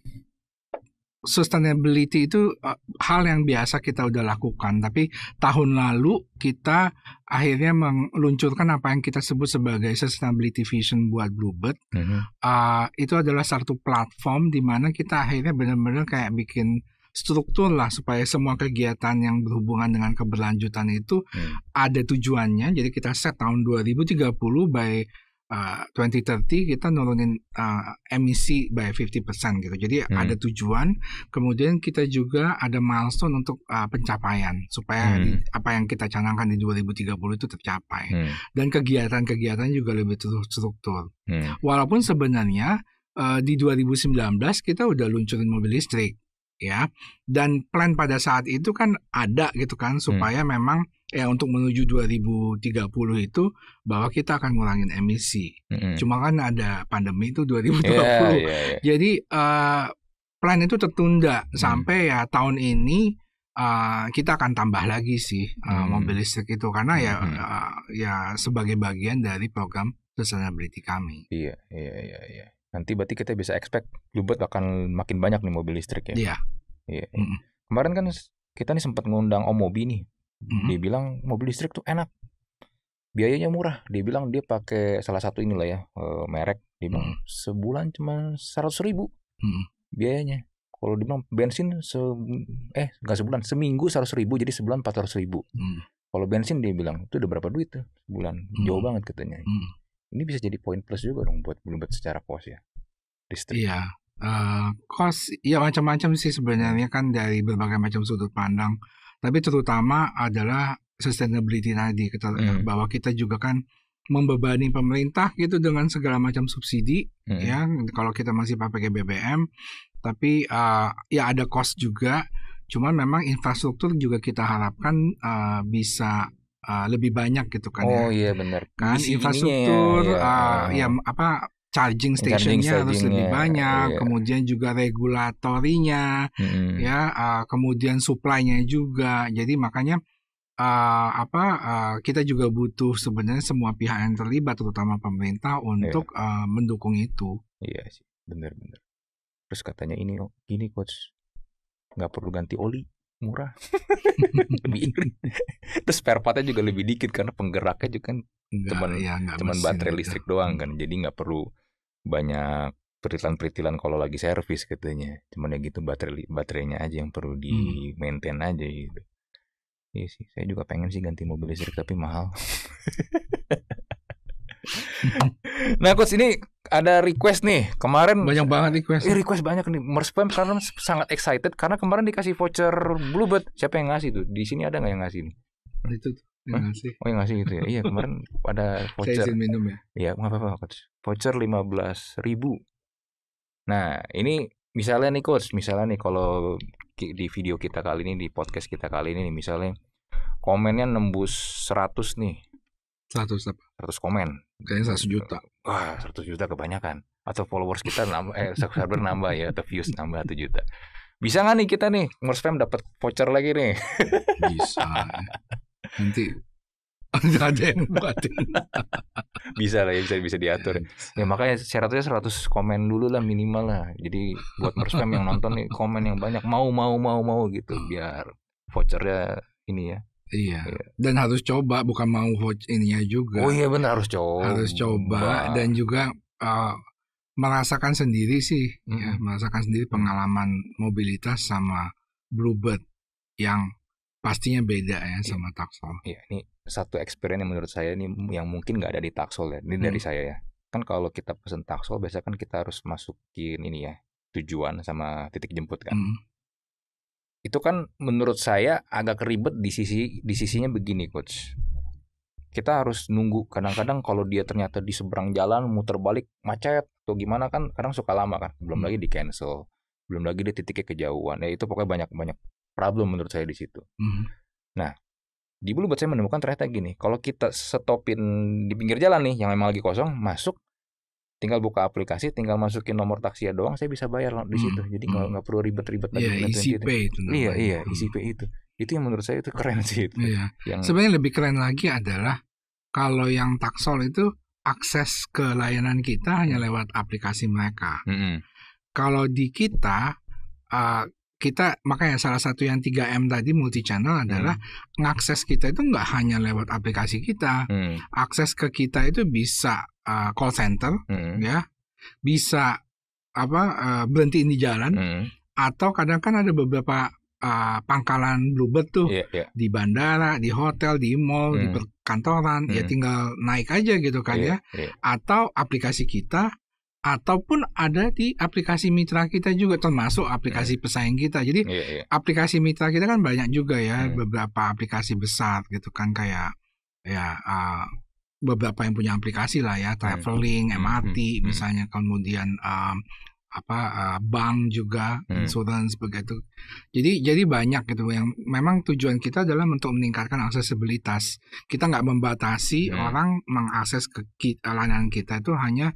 sustainability itu e, hal yang biasa kita udah lakukan, tapi tahun lalu kita akhirnya meluncurkan apa yang kita sebut sebagai sustainability vision buat Bluebird. Mm -hmm. uh, itu adalah satu platform di mana kita akhirnya benar-benar kayak bikin struktur lah supaya semua kegiatan yang berhubungan dengan keberlanjutan itu hmm. ada tujuannya. Jadi kita set tahun 2030 by uh, eh, 2030 kita nurunin uh, emisi by 50% gitu. Jadi hmm. ada tujuan, kemudian kita juga ada milestone untuk uh, pencapaian supaya hmm. di, apa yang kita canangkan di 2030 itu tercapai. Hmm. Dan kegiatan-kegiatan juga lebih terstruktur. Hmm. Walaupun sebenarnya uh, di 2019 kita udah luncurin mobil listrik ya dan plan pada saat itu kan ada gitu kan hmm. supaya hmm. memang ya untuk menuju 2030 itu bahwa kita akan ngurangin emisi. Hmm. Cuma kan ada pandemi itu 2020. Yeah, yeah, yeah. Jadi uh, plan itu tertunda hmm. sampai ya tahun ini uh, kita akan tambah lagi sih uh, hmm. mobil listrik itu karena ya hmm. uh, ya sebagai bagian dari program sustainability kami. Iya, iya, iya, iya. Nanti berarti kita bisa expect Bluebird akan makin banyak nih mobil listrik ya. Iya. Yeah. Iya. Yeah. Mm -hmm. Kemarin kan kita nih sempat ngundang Om Mobi nih. Mm -hmm. Dia bilang mobil listrik tuh enak. Biayanya murah. Dia bilang dia pakai salah satu inilah ya, e, merek. Dia bilang mm -hmm. sebulan cuma 100 ribu mm -hmm. biayanya. Kalau dibilang bensin se eh enggak sebulan, seminggu 100 ribu jadi sebulan 400 ribu. Mm -hmm. Kalau bensin dia bilang itu udah berapa duit tuh sebulan? Mm -hmm. Jauh banget katanya. Mm -hmm ini bisa jadi poin plus juga dong buat Bluebird secara kos ya listrik. Iya, uh, ya macam-macam sih sebenarnya kan dari berbagai macam sudut pandang, tapi terutama adalah sustainability tadi kita mm. bahwa kita juga kan membebani pemerintah gitu dengan segala macam subsidi mm. ya kalau kita masih pakai BBM tapi uh, ya ada cost juga cuman memang infrastruktur juga kita harapkan uh, bisa uh, lebih banyak gitu kan oh, ya. iya benar. Kan Isi ya, infrastruktur ya, Uh, ya apa charging stationnya harus lebih banyak, iya. kemudian juga regulatorinya, hmm. ya, uh, kemudian supply-nya juga. Jadi makanya uh, apa uh, kita juga butuh sebenarnya semua pihak yang terlibat, terutama pemerintah, iya. untuk yeah. uh, mendukung itu. Iya sih, benar-benar. Terus katanya ini, oh, gini coach, nggak perlu ganti oli murah terus spare partnya juga lebih dikit karena penggeraknya juga kan cuman ya, cuman baterai ya. listrik doang hmm. kan jadi nggak perlu banyak peritilan-peritilan kalau lagi servis katanya cuman ya gitu baterai baterainya aja yang perlu di hmm. maintain aja gitu Iya sih, saya juga pengen sih ganti mobil listrik tapi mahal. nah coach ini ada request nih kemarin banyak banget request. Eh, request banyak nih. Merspam karena sangat excited karena kemarin dikasih voucher Bluebird. Siapa yang ngasih tuh? Di sini ada nggak yang ngasih ini? Itu yang ngasih. Oh yang ngasih gitu ya? Iya kemarin ada voucher. Saya minum ya. Iya nggak apa-apa coach. Voucher lima belas ribu. Nah ini misalnya nih coach, misalnya nih kalau di video kita kali ini di podcast kita kali ini nih misalnya komennya nembus seratus nih 100 apa? 100 komen. Kayaknya 100 gitu. juta. Wah, 100 juta kebanyakan. Atau followers kita nambah, eh, subscriber nambah ya, atau views nambah 1 juta. Bisa nggak nih kita nih, Mars Fam dapat voucher lagi nih? Bisa. Nanti ada yang buatin. bisa lah ya, bisa, bisa diatur. Ya, ya makanya syaratnya 100 komen dulu lah minimal lah. Jadi buat Mars Fam yang nonton nih, komen yang banyak. Mau, mau, mau, mau gitu. Hmm. Biar vouchernya ini ya Iya. iya. Dan harus coba bukan mau watch ininya juga. Oh iya benar harus coba. Harus coba dan juga uh, merasakan sendiri sih mm-hmm. ya, merasakan sendiri pengalaman mobilitas sama Bluebird yang pastinya beda ya iya. sama iya. Taksol. Iya, ini satu experience yang menurut saya ini yang mungkin nggak ada di Taksol ya. Ini hmm. dari mm. saya ya. Kan kalau kita pesen Taksol biasanya kan kita harus masukin ini ya, tujuan sama titik jemput kan. Hmm itu kan menurut saya agak ribet di sisi di sisinya begini coach kita harus nunggu kadang-kadang kalau dia ternyata di seberang jalan muter balik macet atau gimana kan kadang suka lama kan belum lagi di cancel belum lagi dia titiknya kejauhan ya itu pokoknya banyak banyak problem menurut saya di situ hmm. nah di bulu Bluebird saya menemukan ternyata gini kalau kita stopin di pinggir jalan nih yang memang lagi kosong masuk tinggal buka aplikasi tinggal masukin nomor taksi doang saya bisa bayar di situ hmm. jadi hmm. nggak hmm. perlu ribet-ribet lagi yeah, iya, easy itu. pay itu iya iya hmm. easy pay itu itu yang menurut saya itu keren sih itu yeah. yang sebenarnya lebih keren lagi adalah kalau yang taksol itu akses ke layanan kita hanya lewat aplikasi mereka mm -hmm. kalau di kita uh, kita makanya salah satu yang 3M tadi multi channel adalah hmm. akses kita itu nggak hanya lewat aplikasi kita. Hmm. Akses ke kita itu bisa uh, call center hmm. ya. Bisa apa uh, eh, berhenti di jalan hmm. atau kadang kan ada beberapa uh, pangkalan Bluebird tuh yeah, yeah. di bandara, di hotel, di mall, hmm. di perkantoran, ya hmm. ya tinggal naik aja gitu kan yeah, ya. Yeah. Atau aplikasi kita ataupun ada di aplikasi mitra kita juga termasuk aplikasi hmm. pesaing kita. Jadi yeah, yeah. aplikasi mitra kita kan banyak juga ya hmm. beberapa aplikasi besar gitu kan kayak ya uh, beberapa yang punya aplikasi lah ya iya. traveling, hmm. MRT hmm, hmm. misalnya kemudian um, apa uh, bank juga hmm. insurance begitu. Jadi jadi banyak gitu yang memang tujuan kita adalah untuk meningkatkan aksesibilitas. Kita nggak membatasi hmm. orang mengakses ke layanan kita itu hanya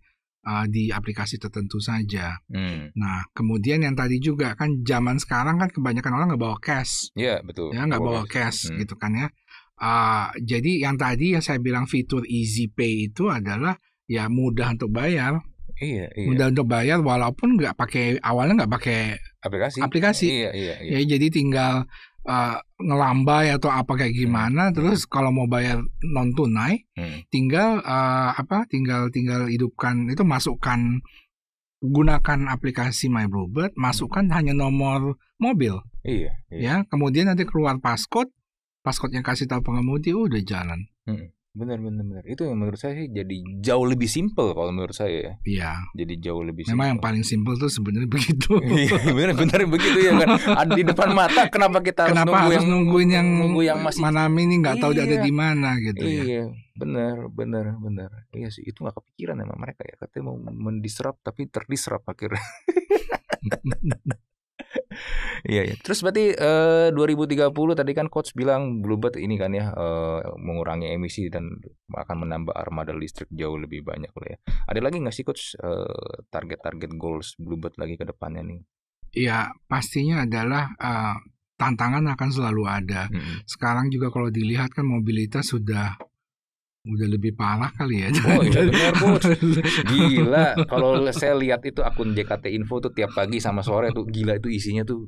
uh, di aplikasi tertentu saja. Hmm. Nah, kemudian yang tadi juga kan zaman sekarang kan kebanyakan orang nggak bawa cash. Iya yeah, betul. Ya nggak bawa cash hmm. gitu kan ya. Uh, jadi yang tadi yang saya bilang fitur Easy Pay itu adalah ya mudah untuk bayar. Iya, iya. Mudah untuk bayar walaupun nggak pakai awalnya nggak pakai aplikasi. Aplikasi. Iya, iya, iya. Ya, jadi tinggal uh, ngelambai atau apa kayak hmm. gimana terus kalau mau bayar non tunai hmm. tinggal uh, apa tinggal tinggal hidupkan itu masukkan gunakan aplikasi MyBluebird masukkan hmm. hanya nomor mobil iya, iya ya kemudian nanti keluar passcode passcode yang kasih tahu pengemudi udah jalan hmm. Bener bener bener. Itu yang menurut saya sih jadi jauh lebih simpel kalau menurut saya ya. Iya. Jadi jauh lebih simpel. Memang yang paling simpel tuh sebenarnya begitu. Iya, bener bener begitu ya kan. Ada di depan mata kenapa kita harus kenapa nunggu harus yang nungguin yang, nunggu yang masih mana ini gak iya, tahu dia ada iya. di mana gitu iya, ya. Iya. Bener bener bener. Iya sih itu gak kepikiran sama mereka ya. Katanya mau mendisrup tapi terdisrup akhirnya. Iya ya. Terus berarti eh, uh, 2030 tadi kan coach bilang Bluebird ini kan ya uh, mengurangi emisi dan akan menambah armada listrik jauh lebih banyak loh ya. Ada lagi nggak sih coach eh, target-target uh, goals Bluebird lagi ke depannya nih? Iya, pastinya adalah uh, tantangan akan selalu ada. Hmm. Sekarang juga kalau dilihat kan mobilitas sudah udah lebih parah kali ya. Oh iya benar Gila. Kalau saya lihat itu akun JKT Info tuh tiap pagi sama sore tuh gila itu isinya tuh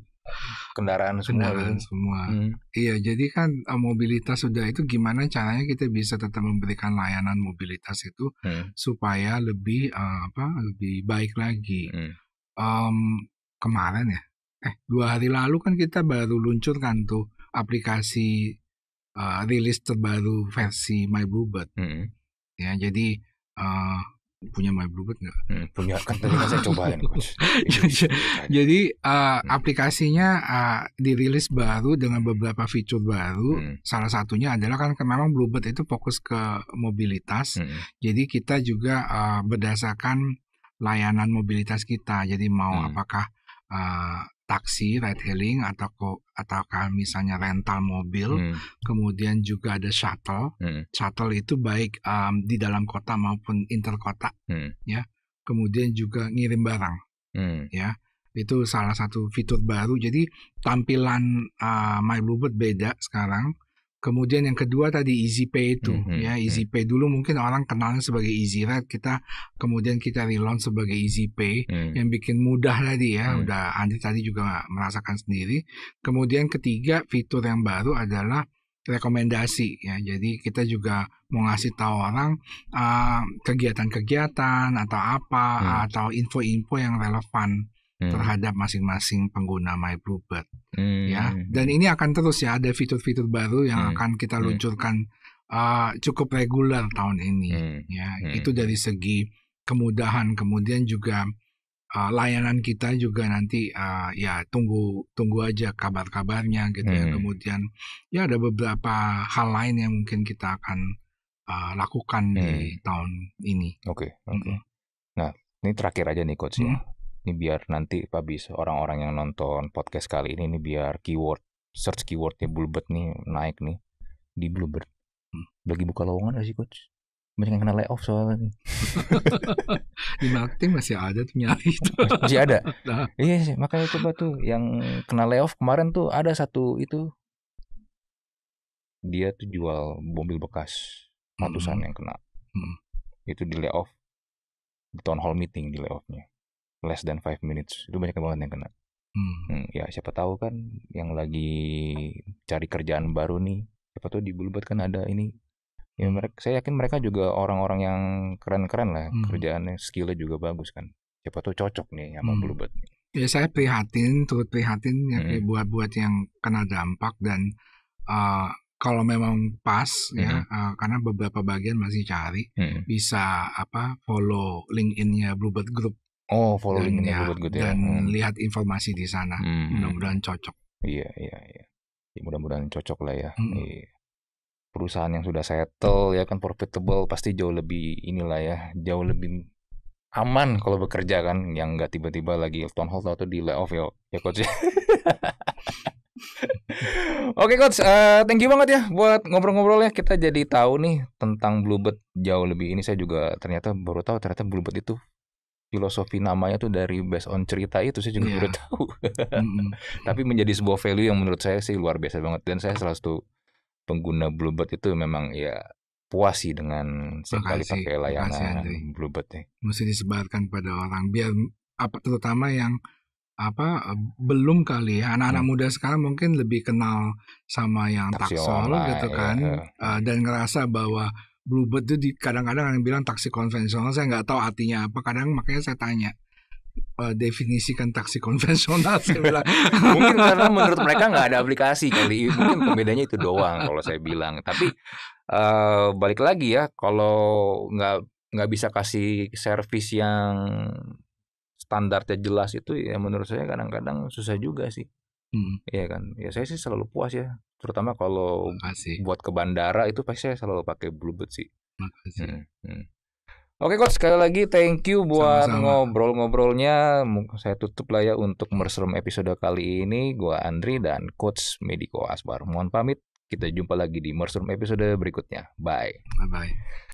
kendaraan semua. Kendaraan semua. Hmm. Iya jadi kan eh, mobilitas sudah itu gimana caranya kita bisa tetap memberikan layanan mobilitas itu hmm. supaya lebih uh, apa lebih baik lagi. Hmm. Um, kemarin ya. Eh dua hari lalu kan kita baru luncurkan tuh aplikasi uh, rilis terbaru versi My Bluebird. Hmm. Ya, jadi uh, punya My Bluebird nggak? Hmm, punya kan tadi kan saya cobain coach. Iya, iya. Iya, jadi uh, hmm. aplikasinya uh, dirilis baru dengan beberapa fitur baru. Hmm. Salah satunya adalah kan memang Bluebird itu fokus ke mobilitas. Hmm. Jadi kita juga uh, berdasarkan layanan mobilitas kita. Jadi mau hmm. apakah uh, taksi ride hailing atau atau misalnya rental mobil hmm. kemudian juga ada shuttle hmm. shuttle itu baik um, di dalam kota maupun interkota hmm. ya kemudian juga ngirim barang hmm. ya itu salah satu fitur baru jadi tampilan uh, My Bluebird beda sekarang Kemudian yang kedua tadi Pay itu mm -hmm. ya mhm. Pay dulu mungkin orang kenalnya sebagai Easy Red kita kemudian kita relaunch sebagai Pay mm. -hmm. yang bikin mudah tadi ya mm. -hmm. udah Andi tadi juga merasakan sendiri. Kemudian ketiga fitur yang baru adalah rekomendasi ya jadi kita juga mau ngasih tahu orang ah, kegiatan-kegiatan uh, atau apa hmm. atau info-info yang relevan Hmm. terhadap masing-masing pengguna MyBluebird hmm. ya dan ini akan terus ya ada fitur-fitur baru yang hmm. akan kita hmm. luncurkan uh, cukup reguler tahun ini hmm. ya hmm. itu dari segi kemudahan kemudian juga uh, layanan kita juga nanti uh, ya tunggu tunggu aja kabar-kabarnya gitu ya. hmm. ya kemudian ya ada beberapa hal lain yang mungkin kita akan uh, lakukan hmm. di tahun ini oke okay, oke okay. hmm. nah ini terakhir aja nih coach hmm. ya ini biar nanti habis orang-orang yang nonton podcast kali ini ini biar keyword search keywordnya Bluebird nih naik nih di Bluebird. Bagi hmm, Lagi buka lowongan gak sih coach? Banyak yang kena layoff soalnya nih. di marketing masih ada tuh nyari itu. Masih ada. Nah. Iya sih, makanya coba tuh yang kena layoff kemarin tuh ada satu itu dia tuh jual mobil bekas ratusan hmm. yang kena. Hmm. Itu di layoff di town hall meeting di layoffnya less than 5 minutes itu banyak banget yang kena hmm. Hmm, ya siapa tahu kan yang lagi cari kerjaan baru nih siapa tahu di Bluebird kan ada ini ya mereka saya yakin mereka juga orang-orang yang keren-keren lah hmm. kerjaannya skillnya juga bagus kan siapa tahu cocok nih sama hmm. Bluebird ya saya prihatin turut prihatin ya hmm. buat-buat yang kena dampak dan uh, kalau memang pas mm -hmm. ya uh, karena beberapa bagian masih cari mm -hmm. bisa apa follow link nya Bluebird Group Oh, following dan, ya, good, ya. dan hmm. lihat informasi di sana. Hmm. Mudah-mudahan cocok. Iya, iya, iya. Ya, mudah-mudahan cocok lah ya. Hmm. Iya. Perusahaan yang sudah settle ya kan profitable pasti jauh lebih inilah ya, jauh lebih aman kalau bekerja kan yang nggak tiba-tiba lagi town Hall atau di layoff ya, ya coach. Oke okay, coach, uh, thank you banget ya buat ngobrol ngobrol ya Kita jadi tahu nih tentang Bluebird jauh lebih ini. Saya juga ternyata baru tahu ternyata Bluebird itu filosofi namanya tuh dari based on cerita itu saya juga yeah. baru tahu. mm-hmm. Tapi menjadi sebuah value yang menurut saya sih luar biasa banget dan saya salah satu pengguna Bluebird itu memang ya puas sih dengan sekali pakai layanan Bluebird nih. Ya. Mesti disebarkan pada orang biar apa terutama yang apa belum kali ya anak-anak hmm. muda sekarang mungkin lebih kenal sama yang taksol, gitu kan ya, dan ngerasa bahwa Bluebird itu kadang-kadang yang bilang taksi konvensional saya nggak tahu artinya apa kadang makanya saya tanya uh, definisikan taksi konvensional saya bilang mungkin karena menurut mereka nggak ada aplikasi kali mungkin pembedanya itu doang kalau saya bilang tapi uh, balik lagi ya kalau nggak nggak bisa kasih servis yang standarnya jelas itu ya menurut saya kadang-kadang susah juga sih hmm. Iya kan, ya saya sih selalu puas ya terutama kalau buat ke bandara itu pasti saya selalu pakai Bluebird sih. Hmm, hmm. Oke coach sekali lagi thank you buat ngobrol-ngobrolnya. Saya tutup lah ya untuk Mersrum episode kali ini. Gua Andri dan coach Mediko Asbar. Mohon pamit. Kita jumpa lagi di Mersrum episode berikutnya. Bye. Bye bye.